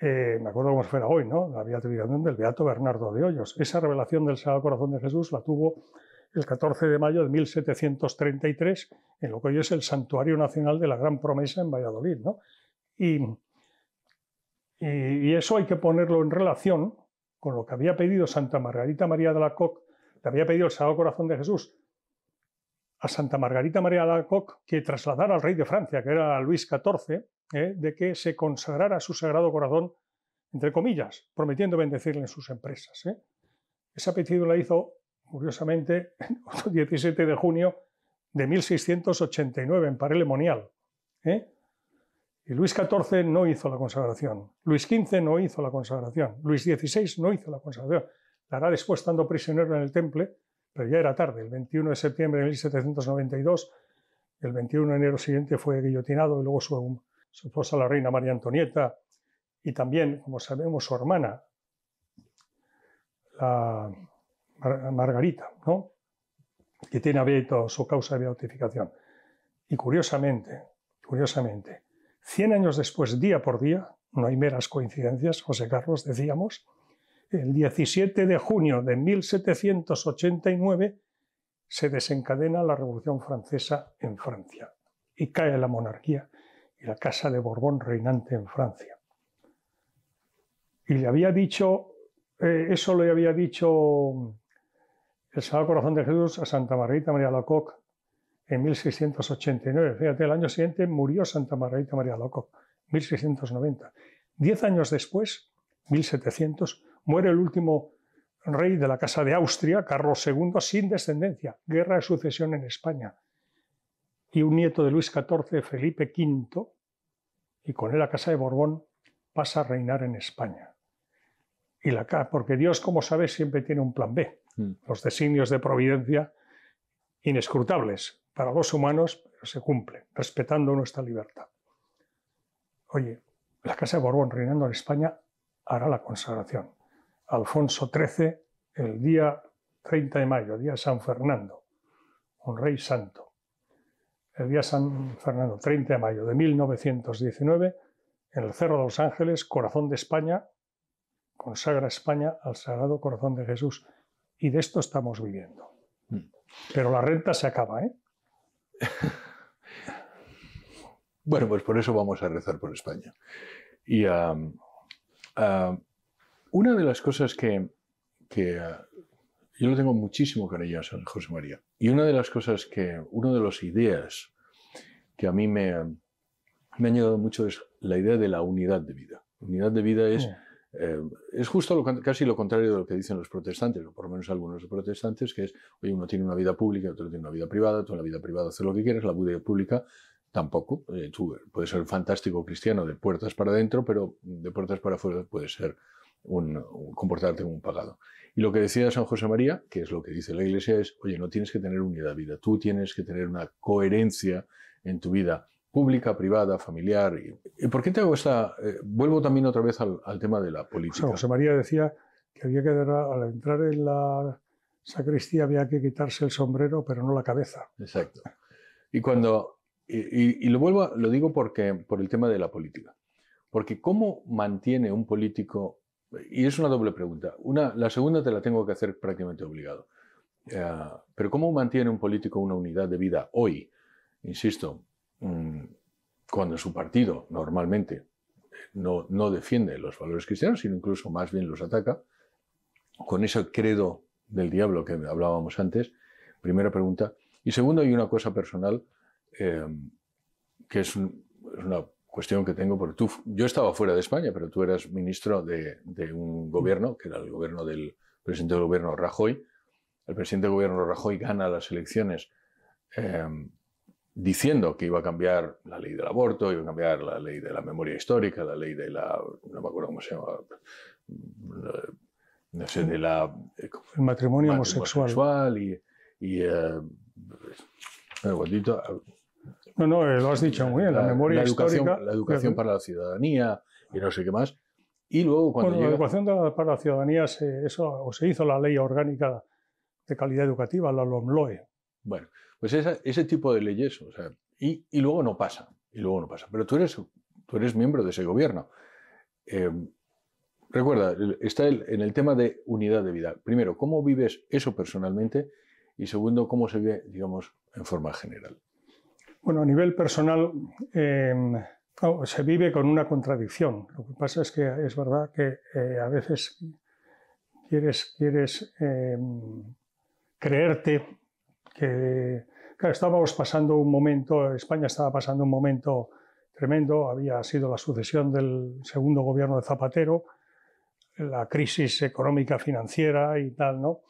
Eh, me acuerdo cómo fuera hoy, ¿no? La beatificación del Beato Bernardo de Hoyos. Esa revelación del Sagrado Corazón de Jesús la tuvo el 14 de mayo de 1733 en lo que hoy es el Santuario Nacional de la Gran Promesa en Valladolid. Y, eso hay que ponerlo en relación con lo que había pedido Santa Margarita María de la Coque, que había pedido el Sagrado Corazón de Jesús a Santa Margarita María de la Coque que trasladara al rey de Francia, que era Luis XIV, ¿eh? de que se consagrara su Sagrado Corazón, entre comillas, prometiendo bendecirle en sus empresas. ¿eh? Ese Esa petición la hizo curiosamente, 17 de junio de 1689 en parelemonial. ¿eh? Y Luis XIV no hizo la consagración, Luis XV no hizo la consagración, Luis XVI no hizo la consagración. La hará después estando prisionero en el Temple, pero ya era tarde, el 21 de septiembre de 1792, el 21 de enero siguiente fue guillotinado y luego su, su esposa, la reina María Antonieta, y también, como sabemos, su hermana, la Margarita, ¿no? que tiene abierto su causa de beatificación. Y curiosamente, curiosamente, 100 años después, día por día, no hay meras coincidencias, José Carlos, decíamos, el 17 de junio de 1789 se desencadena la Revolución Francesa en Francia y cae la monarquía y la Casa de Borbón reinante en Francia. Y le había dicho, eh, eso le había dicho el Sagrado Corazón de Jesús a Santa Margarita María loco en 1689. Fíjate, el año siguiente murió Santa Margarita María loco 1690. Diez años después, 1700, muere el último rey de la Casa de Austria, Carlos II, sin descendencia, guerra de sucesión en España. Y un nieto de Luis XIV, Felipe V, y con él la Casa de Borbón, pasa a reinar en España la porque Dios, como sabes, siempre tiene un plan B. Mm. Los designios de providencia inescrutables para los humanos se cumplen, respetando nuestra libertad. Oye, la Casa de Borbón reinando en España hará la consagración. Alfonso XIII, el día 30 de mayo, día San Fernando, un rey santo. El día San Fernando, 30 de mayo de 1919, en el Cerro de los Ángeles, corazón de España, consagra España al Sagrado Corazón de Jesús. Y de esto estamos viviendo. Mm. Pero la renta se acaba, ¿eh? bueno, pues por eso vamos a rezar por España. Y um, um, una de las cosas que, uh, yo lo tengo muchísimo cariño a San José María. Y una de las cosas que, una de las ideas que a mí me, me ha ayudado mucho es la idea de la unidad de vida. Unidad de vida es... Mm. Eh, es justo casi lo contrario de lo que dicen los protestantes, o por lo menos algunos protestantes, que es, oye, uno tiene una vida pública, otro tiene una vida privada, tú en la vida privada haces lo que quieres, la vida pública tampoco. Eh, tú eh, puedes ser un fantástico cristiano de puertas para adentro, pero de puertas para afuera puedes ser un, comportarte como un pagado. Y lo que decía San José María, que es lo que dice la Iglesia, es, oye, no tienes que tener unidad de vida, tú tienes que tener una coherencia en tu vida pública, privada, familiar. ¿Y ¿Por qué te hago esta...? Eh, vuelvo también otra vez al, tema de la política. José María decía que había que, al entrar en la sacristía, había que quitarse el sombrero, pero no la cabeza. Exacto. Y cuando... Y, lo vuelvo, lo digo porque, por el tema de la política. Porque cómo mantiene un político, y es una doble pregunta, una, la segunda te la tengo que hacer prácticamente obligado, eh, pero cómo mantiene un político una unidad de vida hoy, insisto, Mm, cuando su partido normalmente eh, no, no, defiende los valores cristianos, sino incluso más bien los ataca, con ese credo del diablo que hablábamos antes, primera pregunta. Y segundo, hay una cosa personal em, que es, una cuestión que tengo, porque tú, yo estaba fuera de España, pero tú eras ministro de, un gobierno, que era el gobierno del presidente del gobierno Rajoy. El presidente del gobierno Rajoy gana las elecciones eh, diciendo que iba a cambiar la ley del aborto, iba a cambiar la ley de la memoria histórica, la ley de la, no me acuerdo cómo se llama, mm, no sé, de la... Eh, el matrimonio, matrimonio homosexual. homosexual. y... y uh, no, no, eh, lo has dicho muy bien, la, memoria la educación, histórica. La educación para la ciudadanía y no sé qué más. Y luego cuando bueno, llega... la educación para la ciudadanía, se, eso, o se hizo la ley orgánica de calidad educativa, la LOMLOE. Bueno, pues ese tipo de leyes, y, luego no pasa, y luego no pasa. Pero tú eres, tú eres miembro de ese gobierno. Eh, recuerda, está en el tema de unidad de vida. Primero, ¿cómo vives eso personalmente? Y segundo, ¿cómo se ve, digamos, en forma general? Bueno, a nivel personal em, se vive con una contradicción. Lo que pasa es que es verdad que eh, a veces quieres, quieres em, creerte que estábamos pasando un momento, España estaba pasando un momento tremendo, había sido la sucesión del segundo gobierno de Zapatero, la crisis económica financiera y tal, ¿no?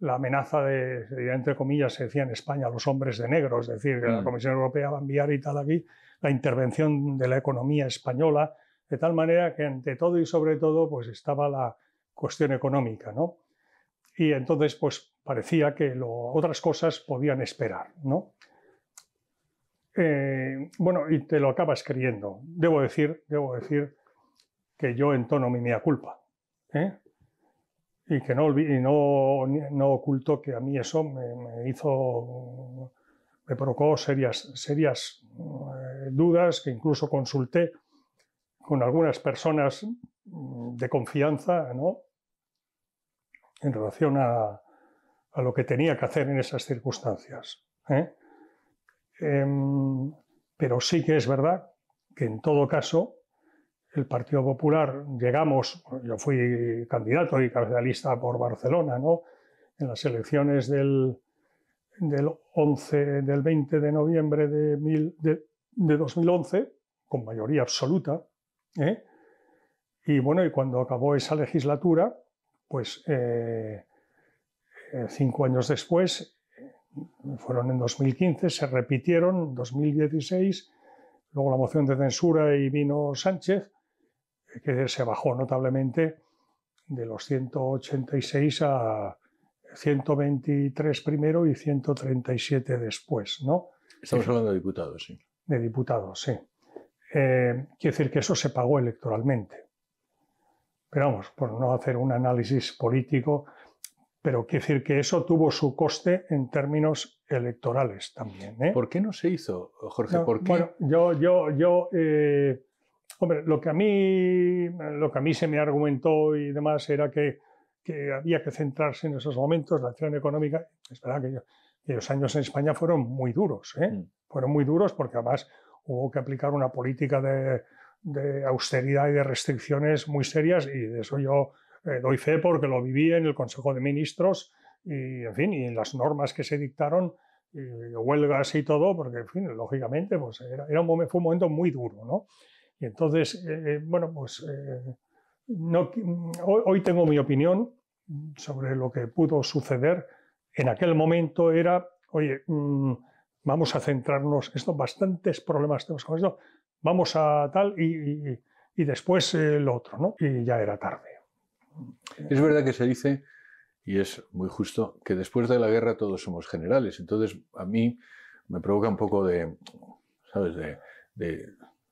La amenaza de, entre comillas, se decía en España, los hombres de negro, es decir, que la mm. Comisión Europea va a enviar y tal aquí, la intervención de la economía española, de tal manera que ante todo y sobre todo, pues estaba la cuestión económica, ¿no? Y entonces, pues parecía que otras cosas podían esperar, ¿no? Eh, bueno, y te lo acabas creyendo. Debo decir, debo decir que yo entono mi mea culpa. ¿eh? Y que no, no, no, oculto que a mí eso me, hizo, me provocó serias, serias eh, dudas, que incluso consulté con algunas personas de confianza, ¿no? En relación a, a lo que tenía que hacer en esas circunstancias. ¿eh? Em, pero sí que es verdad que en todo caso el Partido Popular llegamos, yo fui candidato y cabeza por Barcelona, ¿no? En las elecciones del, 11, del 20 de noviembre de, 2011, con mayoría absoluta, ¿eh? Y bueno, y cuando acabó esa legislatura, pues eh, eh, cinco años después, fueron en 2015, se repitieron, 2016, luego la moción de censura y vino Sánchez, que se bajó notablemente de los 186 a 123 primero y 137 después, ¿no? Estamos hablando de diputados, sí. De diputados, sí. Eh, quiere decir que eso se pagó electoralmente. Pero vamos, por no hacer un análisis político, pero quiero decir que eso tuvo su coste en términos electorales también. ¿eh? ¿Por qué no se hizo, Jorge? Bueno, yo, yo, yo, eh, hombre, lo que a mí, lo que a mí se me argumentó y demás era que, había que centrarse en esos momentos, la acción económica, es verdad que, los años en España fueron muy duros, ¿eh? mm. fueron muy duros porque además hubo que aplicar una política de, de austeridad y de restricciones muy serias y de eso yo eh, doy fe porque lo viví en el Consejo de Ministros y, en fin, y las normas que se dictaron, eh, huelgas y todo, porque, en fin, lógicamente, pues era, fue un momento muy duro, Y entonces, eh, bueno, pues no, hoy, tengo mi opinión sobre lo que pudo suceder. En aquel momento era, oye, mm, vamos a centrarnos, estos bastantes problemas tenemos con esto, vamos a tal y, después el lo otro, ¿no? Y ya era tarde. Es verdad que se dice, y es muy justo, que después de la guerra todos somos generales. Entonces, a mí me provoca un poco de, de,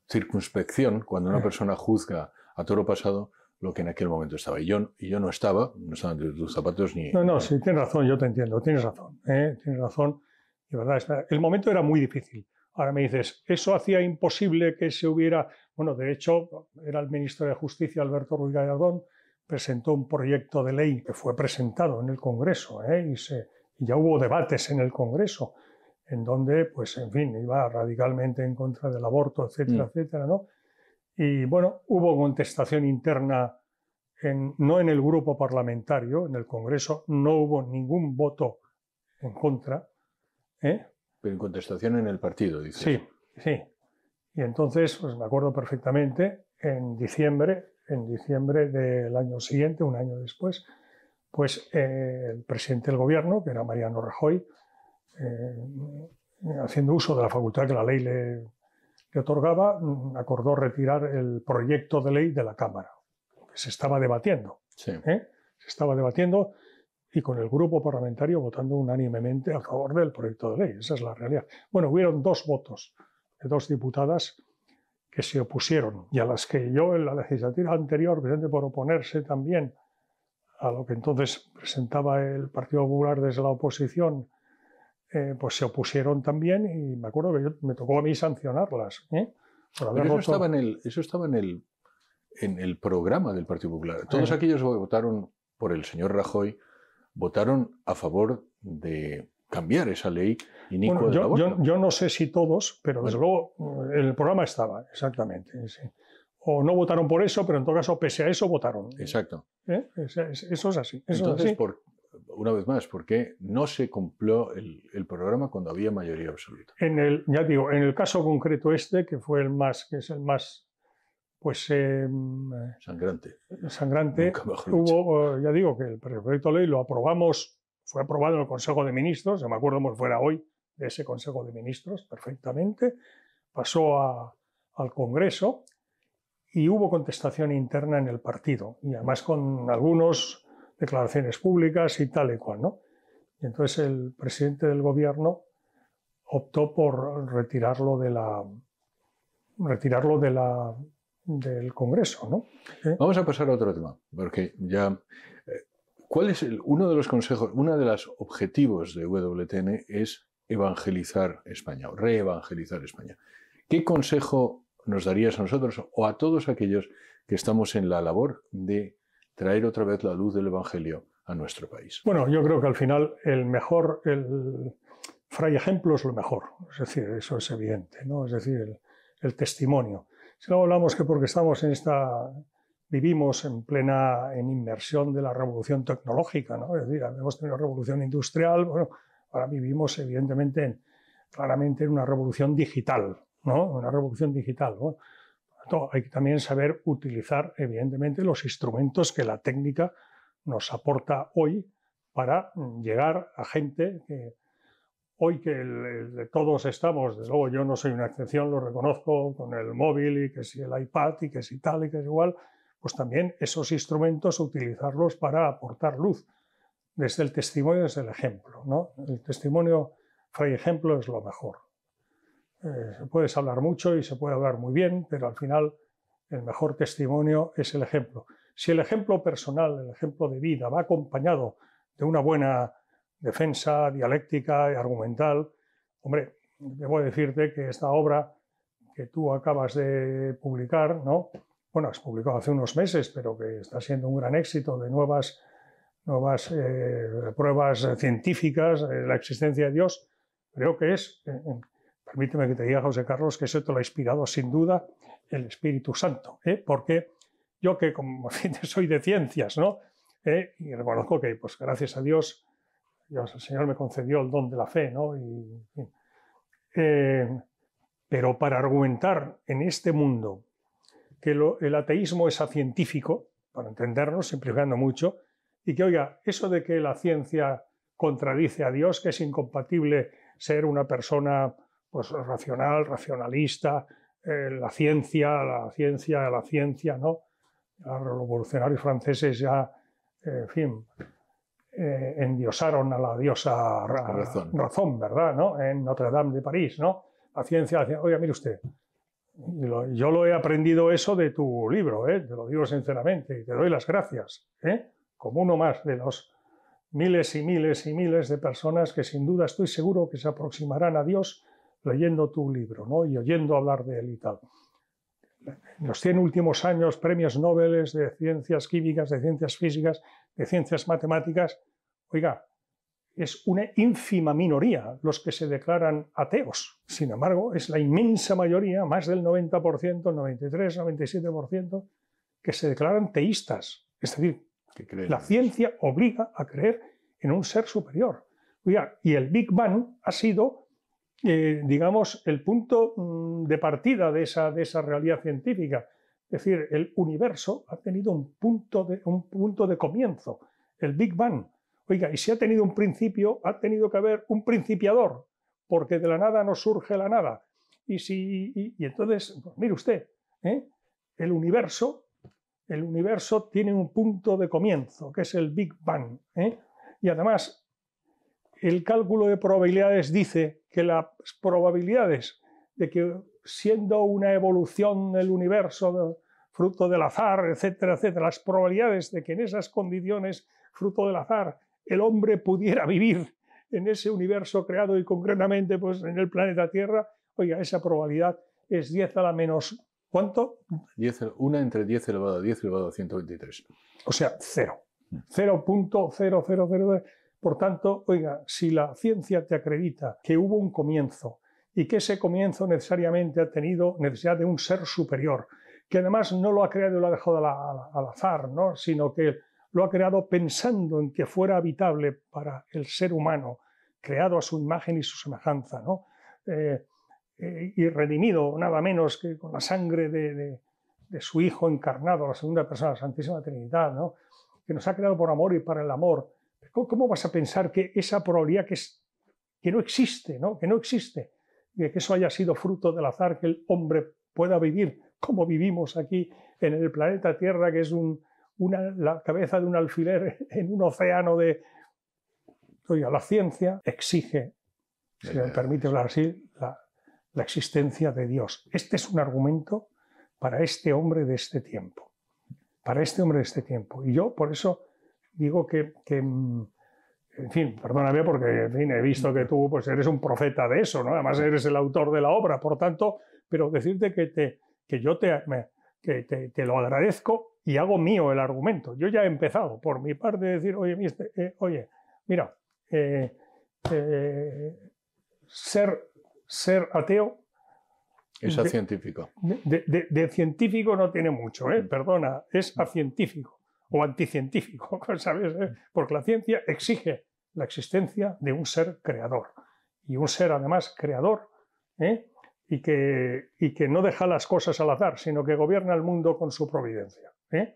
circunspección cuando una persona juzga a todo lo pasado lo que en aquel momento estaba. Y yo, y yo no estaba, no tus zapatos ni... No, no, sí, tienes razón, yo te entiendo, tienes razón, ¿eh? tienes razón. De verdad, el momento era muy difícil. Ahora me dices, eso hacía imposible que se hubiera... Bueno, de hecho, era el ministro de Justicia, Alberto Ruiz Gallardón, presentó un proyecto de ley que fue presentado en el Congreso ¿eh? y, ya hubo debates en el Congreso en donde, pues, en fin, iba radicalmente en contra del aborto, etcétera, mm. etcétera, ¿no? Y bueno, hubo contestación interna, no en el grupo parlamentario, en el Congreso, no hubo ningún voto en contra. ¿eh? Pero en contestación en el partido, dice. Sí, sí. Y entonces, pues me acuerdo perfectamente, en diciembre en diciembre del año siguiente, un año después, pues eh, el presidente del gobierno, que era Mariano Rajoy, eh, haciendo uso de la facultad que la ley le, otorgaba, acordó retirar el proyecto de ley de la Cámara, que se estaba debatiendo. ¿eh? Se estaba debatiendo y con el grupo parlamentario votando unánimemente a favor del proyecto de ley. Esa es la realidad. Bueno, hubieron dos votos de dos diputadas que se opusieron y a las que yo en la legislatura anterior presenté por oponerse también a lo que entonces presentaba el Partido Popular desde la oposición, eh, pues se opusieron también y me acuerdo que me tocó a mí sancionarlas. ¿eh? eso, estaba en el, eso estaba en el, en el programa del Partido Popular. Eh. Todos aquellos que votaron por el señor Rajoy votaron a favor de cambiar esa ley. Bueno, yo, yo, yo, no sé si todos, pero desde luego eh, el programa estaba, exactamente. O no votaron por eso, pero en todo caso, pese a eso, votaron. Exacto. ¿Eh? Eso es así. Entonces, Por, una vez más, ¿por qué no se cumplió el, programa cuando había mayoría absoluta? En el, ya digo, en el caso concreto este, que fue el más, que es el más, pues... Em, sangrante. Sangrante. Hubo, eh, ya digo, que el proyecto de ley lo aprobamos fue aprobado en el Consejo de Ministros, yo me acuerdo como fuera hoy de ese Consejo de Ministros perfectamente, pasó al Congreso y hubo contestación interna en el partido, y además con algunas declaraciones públicas y tal y cual, ¿no? entonces el presidente del gobierno optó por retirarlo de la retirarlo del Congreso, ¿no? ¿Eh? Vamos a pasar a otro tema, porque ya ¿Cuál es el, uno de los consejos, uno de los objetivos de WTN es evangelizar España, o reevangelizar España? ¿Qué consejo nos darías a nosotros o a todos aquellos que estamos en la labor de traer otra vez la luz del Evangelio a nuestro país? Bueno, yo creo que al final el mejor, el fray ejemplo es lo mejor, es decir, eso es evidente, ¿no? Es decir, el, el testimonio. Si no hablamos que porque estamos en esta vivimos en plena en inmersión de la revolución tecnológica, ¿no? Es decir, hemos tenido una revolución industrial, bueno, ahora vivimos evidentemente en, claramente en una revolución digital, ¿no? Una revolución digital, ¿no? hay que también saber utilizar, evidentemente, los instrumentos que la técnica nos aporta hoy para mm, llegar a gente que hoy que todos estamos, desde luego yo no soy una excepción, lo reconozco con el móvil y que si el iPad y que si tal y que es igual, pues también esos instrumentos utilizarlos para aportar luz, desde el testimonio, desde el ejemplo. ¿no? El testimonio, fray ejemplo, es lo mejor. Eh, se puedes hablar mucho y se puede hablar muy bien, pero al final el mejor testimonio es el ejemplo. Si el ejemplo personal, el ejemplo de vida, va acompañado de una buena defensa dialéctica y argumental, hombre, debo decirte que esta obra que tú acabas de publicar, ¿no? bueno, es publicado hace unos meses, pero que está siendo un gran éxito de nuevas, nuevas eh, pruebas científicas, de eh, la existencia de Dios, creo que es, eh, permíteme que te diga, José Carlos, que eso te lo ha inspirado sin duda el Espíritu Santo, ¿eh? porque yo que como soy de ciencias, ¿no? y reconozco que, pues gracias a Dios, Dios, el Señor me concedió el don de la fe, ¿no? pero para argumentar en este mundo que el ateísmo es acientífico, para entendernos, simplificando mucho, y que, oiga, eso de que la ciencia contradice a Dios, que es incompatible ser una persona pues, racional, racionalista, eh, la ciencia, la ciencia, la ciencia, ¿no? Los revolucionarios franceses ya, eh, en fin, eh, endiosaron a la diosa razón. ¿verdad? ¿no? En Notre Dame de París, ¿no? La ciencia, la ciencia, oiga, mire usted, yo lo he aprendido eso de tu libro, ¿eh? te lo digo sinceramente, y te doy las gracias, ¿eh? como uno más de los miles y miles y miles de personas que sin duda estoy seguro que se aproximarán a Dios leyendo tu libro y oyendo hablar de él y tal. En los 100 últimos años, premios Nobel de ciencias químicas, de ciencias físicas, de ciencias matemáticas, oiga, es una ínfima minoría los que se declaran ateos. Sin embargo, es la inmensa mayoría, más del 90%, 93, 97%, que se declaran teístas. Es decir, la ciencia obliga a creer en un ser superior. Y el Big Bang ha sido, eh, digamos, el punto mm, de partida de esa, de esa realidad científica. Es decir, el universo ha tenido un punto de, un punto de comienzo, el Big Bang Oiga, y si ha tenido un principio, ha tenido que haber un principiador, porque de la nada no surge la nada. Y, si, entonces, pues mire usted, ¿eh? el universo, el universo tiene un punto de comienzo, que es el Big Bang. ¿eh? Y además, el cálculo de probabilidades dice que las probabilidades de que siendo una evolución del universo fruto del azar, etcétera, etcétera, las probabilidades de que en esas condiciones fruto del azar el hombre pudiera vivir en ese universo creado y concretamente pues, en el planeta Tierra, oiga, esa probabilidad es 10 a la menos. ¿Cuánto? 10, una entre 10 elevado a 10 elevado a 123. O sea, cero. 0.0000. Mm. Por tanto, oiga, si la ciencia te acredita que hubo un comienzo y que ese comienzo necesariamente ha tenido necesidad de un ser superior, que además no lo ha creado y lo ha dejado al, al azar, ¿no? sino que lo ha creado pensando en que fuera habitable para el ser humano, creado a su imagen y su semejanza, eh, eh, y redimido nada menos que con la sangre de, su Hijo encarnado, la segunda persona, la Santísima Trinidad, que nos ha creado por amor y para el amor. ¿Cómo, vas a pensar que esa probabilidad que, no existe, ¿no? que no existe, y que eso haya sido fruto del azar, que el hombre pueda vivir como vivimos aquí en el planeta Tierra, que es un, la cabeza de un alfiler en un océano de... la ciencia exige, si me permite hablar así, la, existencia de Dios. Este es un argumento para este hombre de este tiempo, para este hombre de este tiempo. Y yo por eso digo que, mm, en fin, perdóname porque en fin, he visto que tú pues, eres un profeta de eso, ¿no? además eres el autor de la obra, por tanto, pero decirte que, te, que yo te, que te, lo agradezco y hago mío el argumento. Yo ya he empezado por mi parte de decir, oye, eh, mira, eh, eh, ser, ser ateo... Es a científico. De, científico no tiene mucho, mm. perdona, es mm. científico o anticientífico, pues, ¿sabes? Mm. Porque la ciencia exige la existencia de un ser creador y un ser además creador y que, y que no deja las cosas al azar, sino que gobierna el mundo con su providencia. ¿Eh?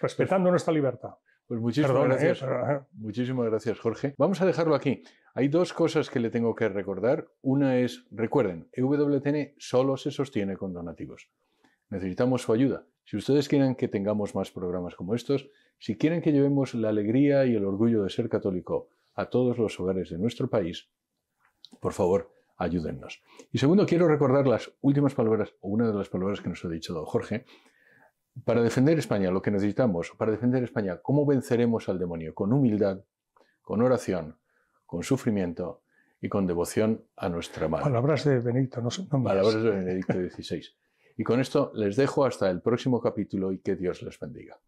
respetando pues nuestra libertad. Pues muchísimas ¿eh? gracias. Muchísimas gracias, Jorge. Vamos a dejarlo aquí. Hay dos cosas que le tengo que recordar. Una es, recuerden, EWTN solo se sostiene con donativos. Necesitamos su ayuda. Si ustedes quieren que tengamos más programas como estos, si quieren que llevemos la alegría y el orgullo de ser católico a todos los hogares de nuestro país, por favor, ayúdennos. Y segundo, quiero recordar las últimas palabras, o una de las palabras que nos ha dicho Jorge, para defender España, lo que necesitamos, para defender España, ¿cómo venceremos al demonio? Con humildad, con oración, con sufrimiento y con devoción a nuestra madre. Palabras de Benedicto, no son Palabras de Benedicto XVI. Y con esto les dejo hasta el próximo capítulo y que Dios les bendiga.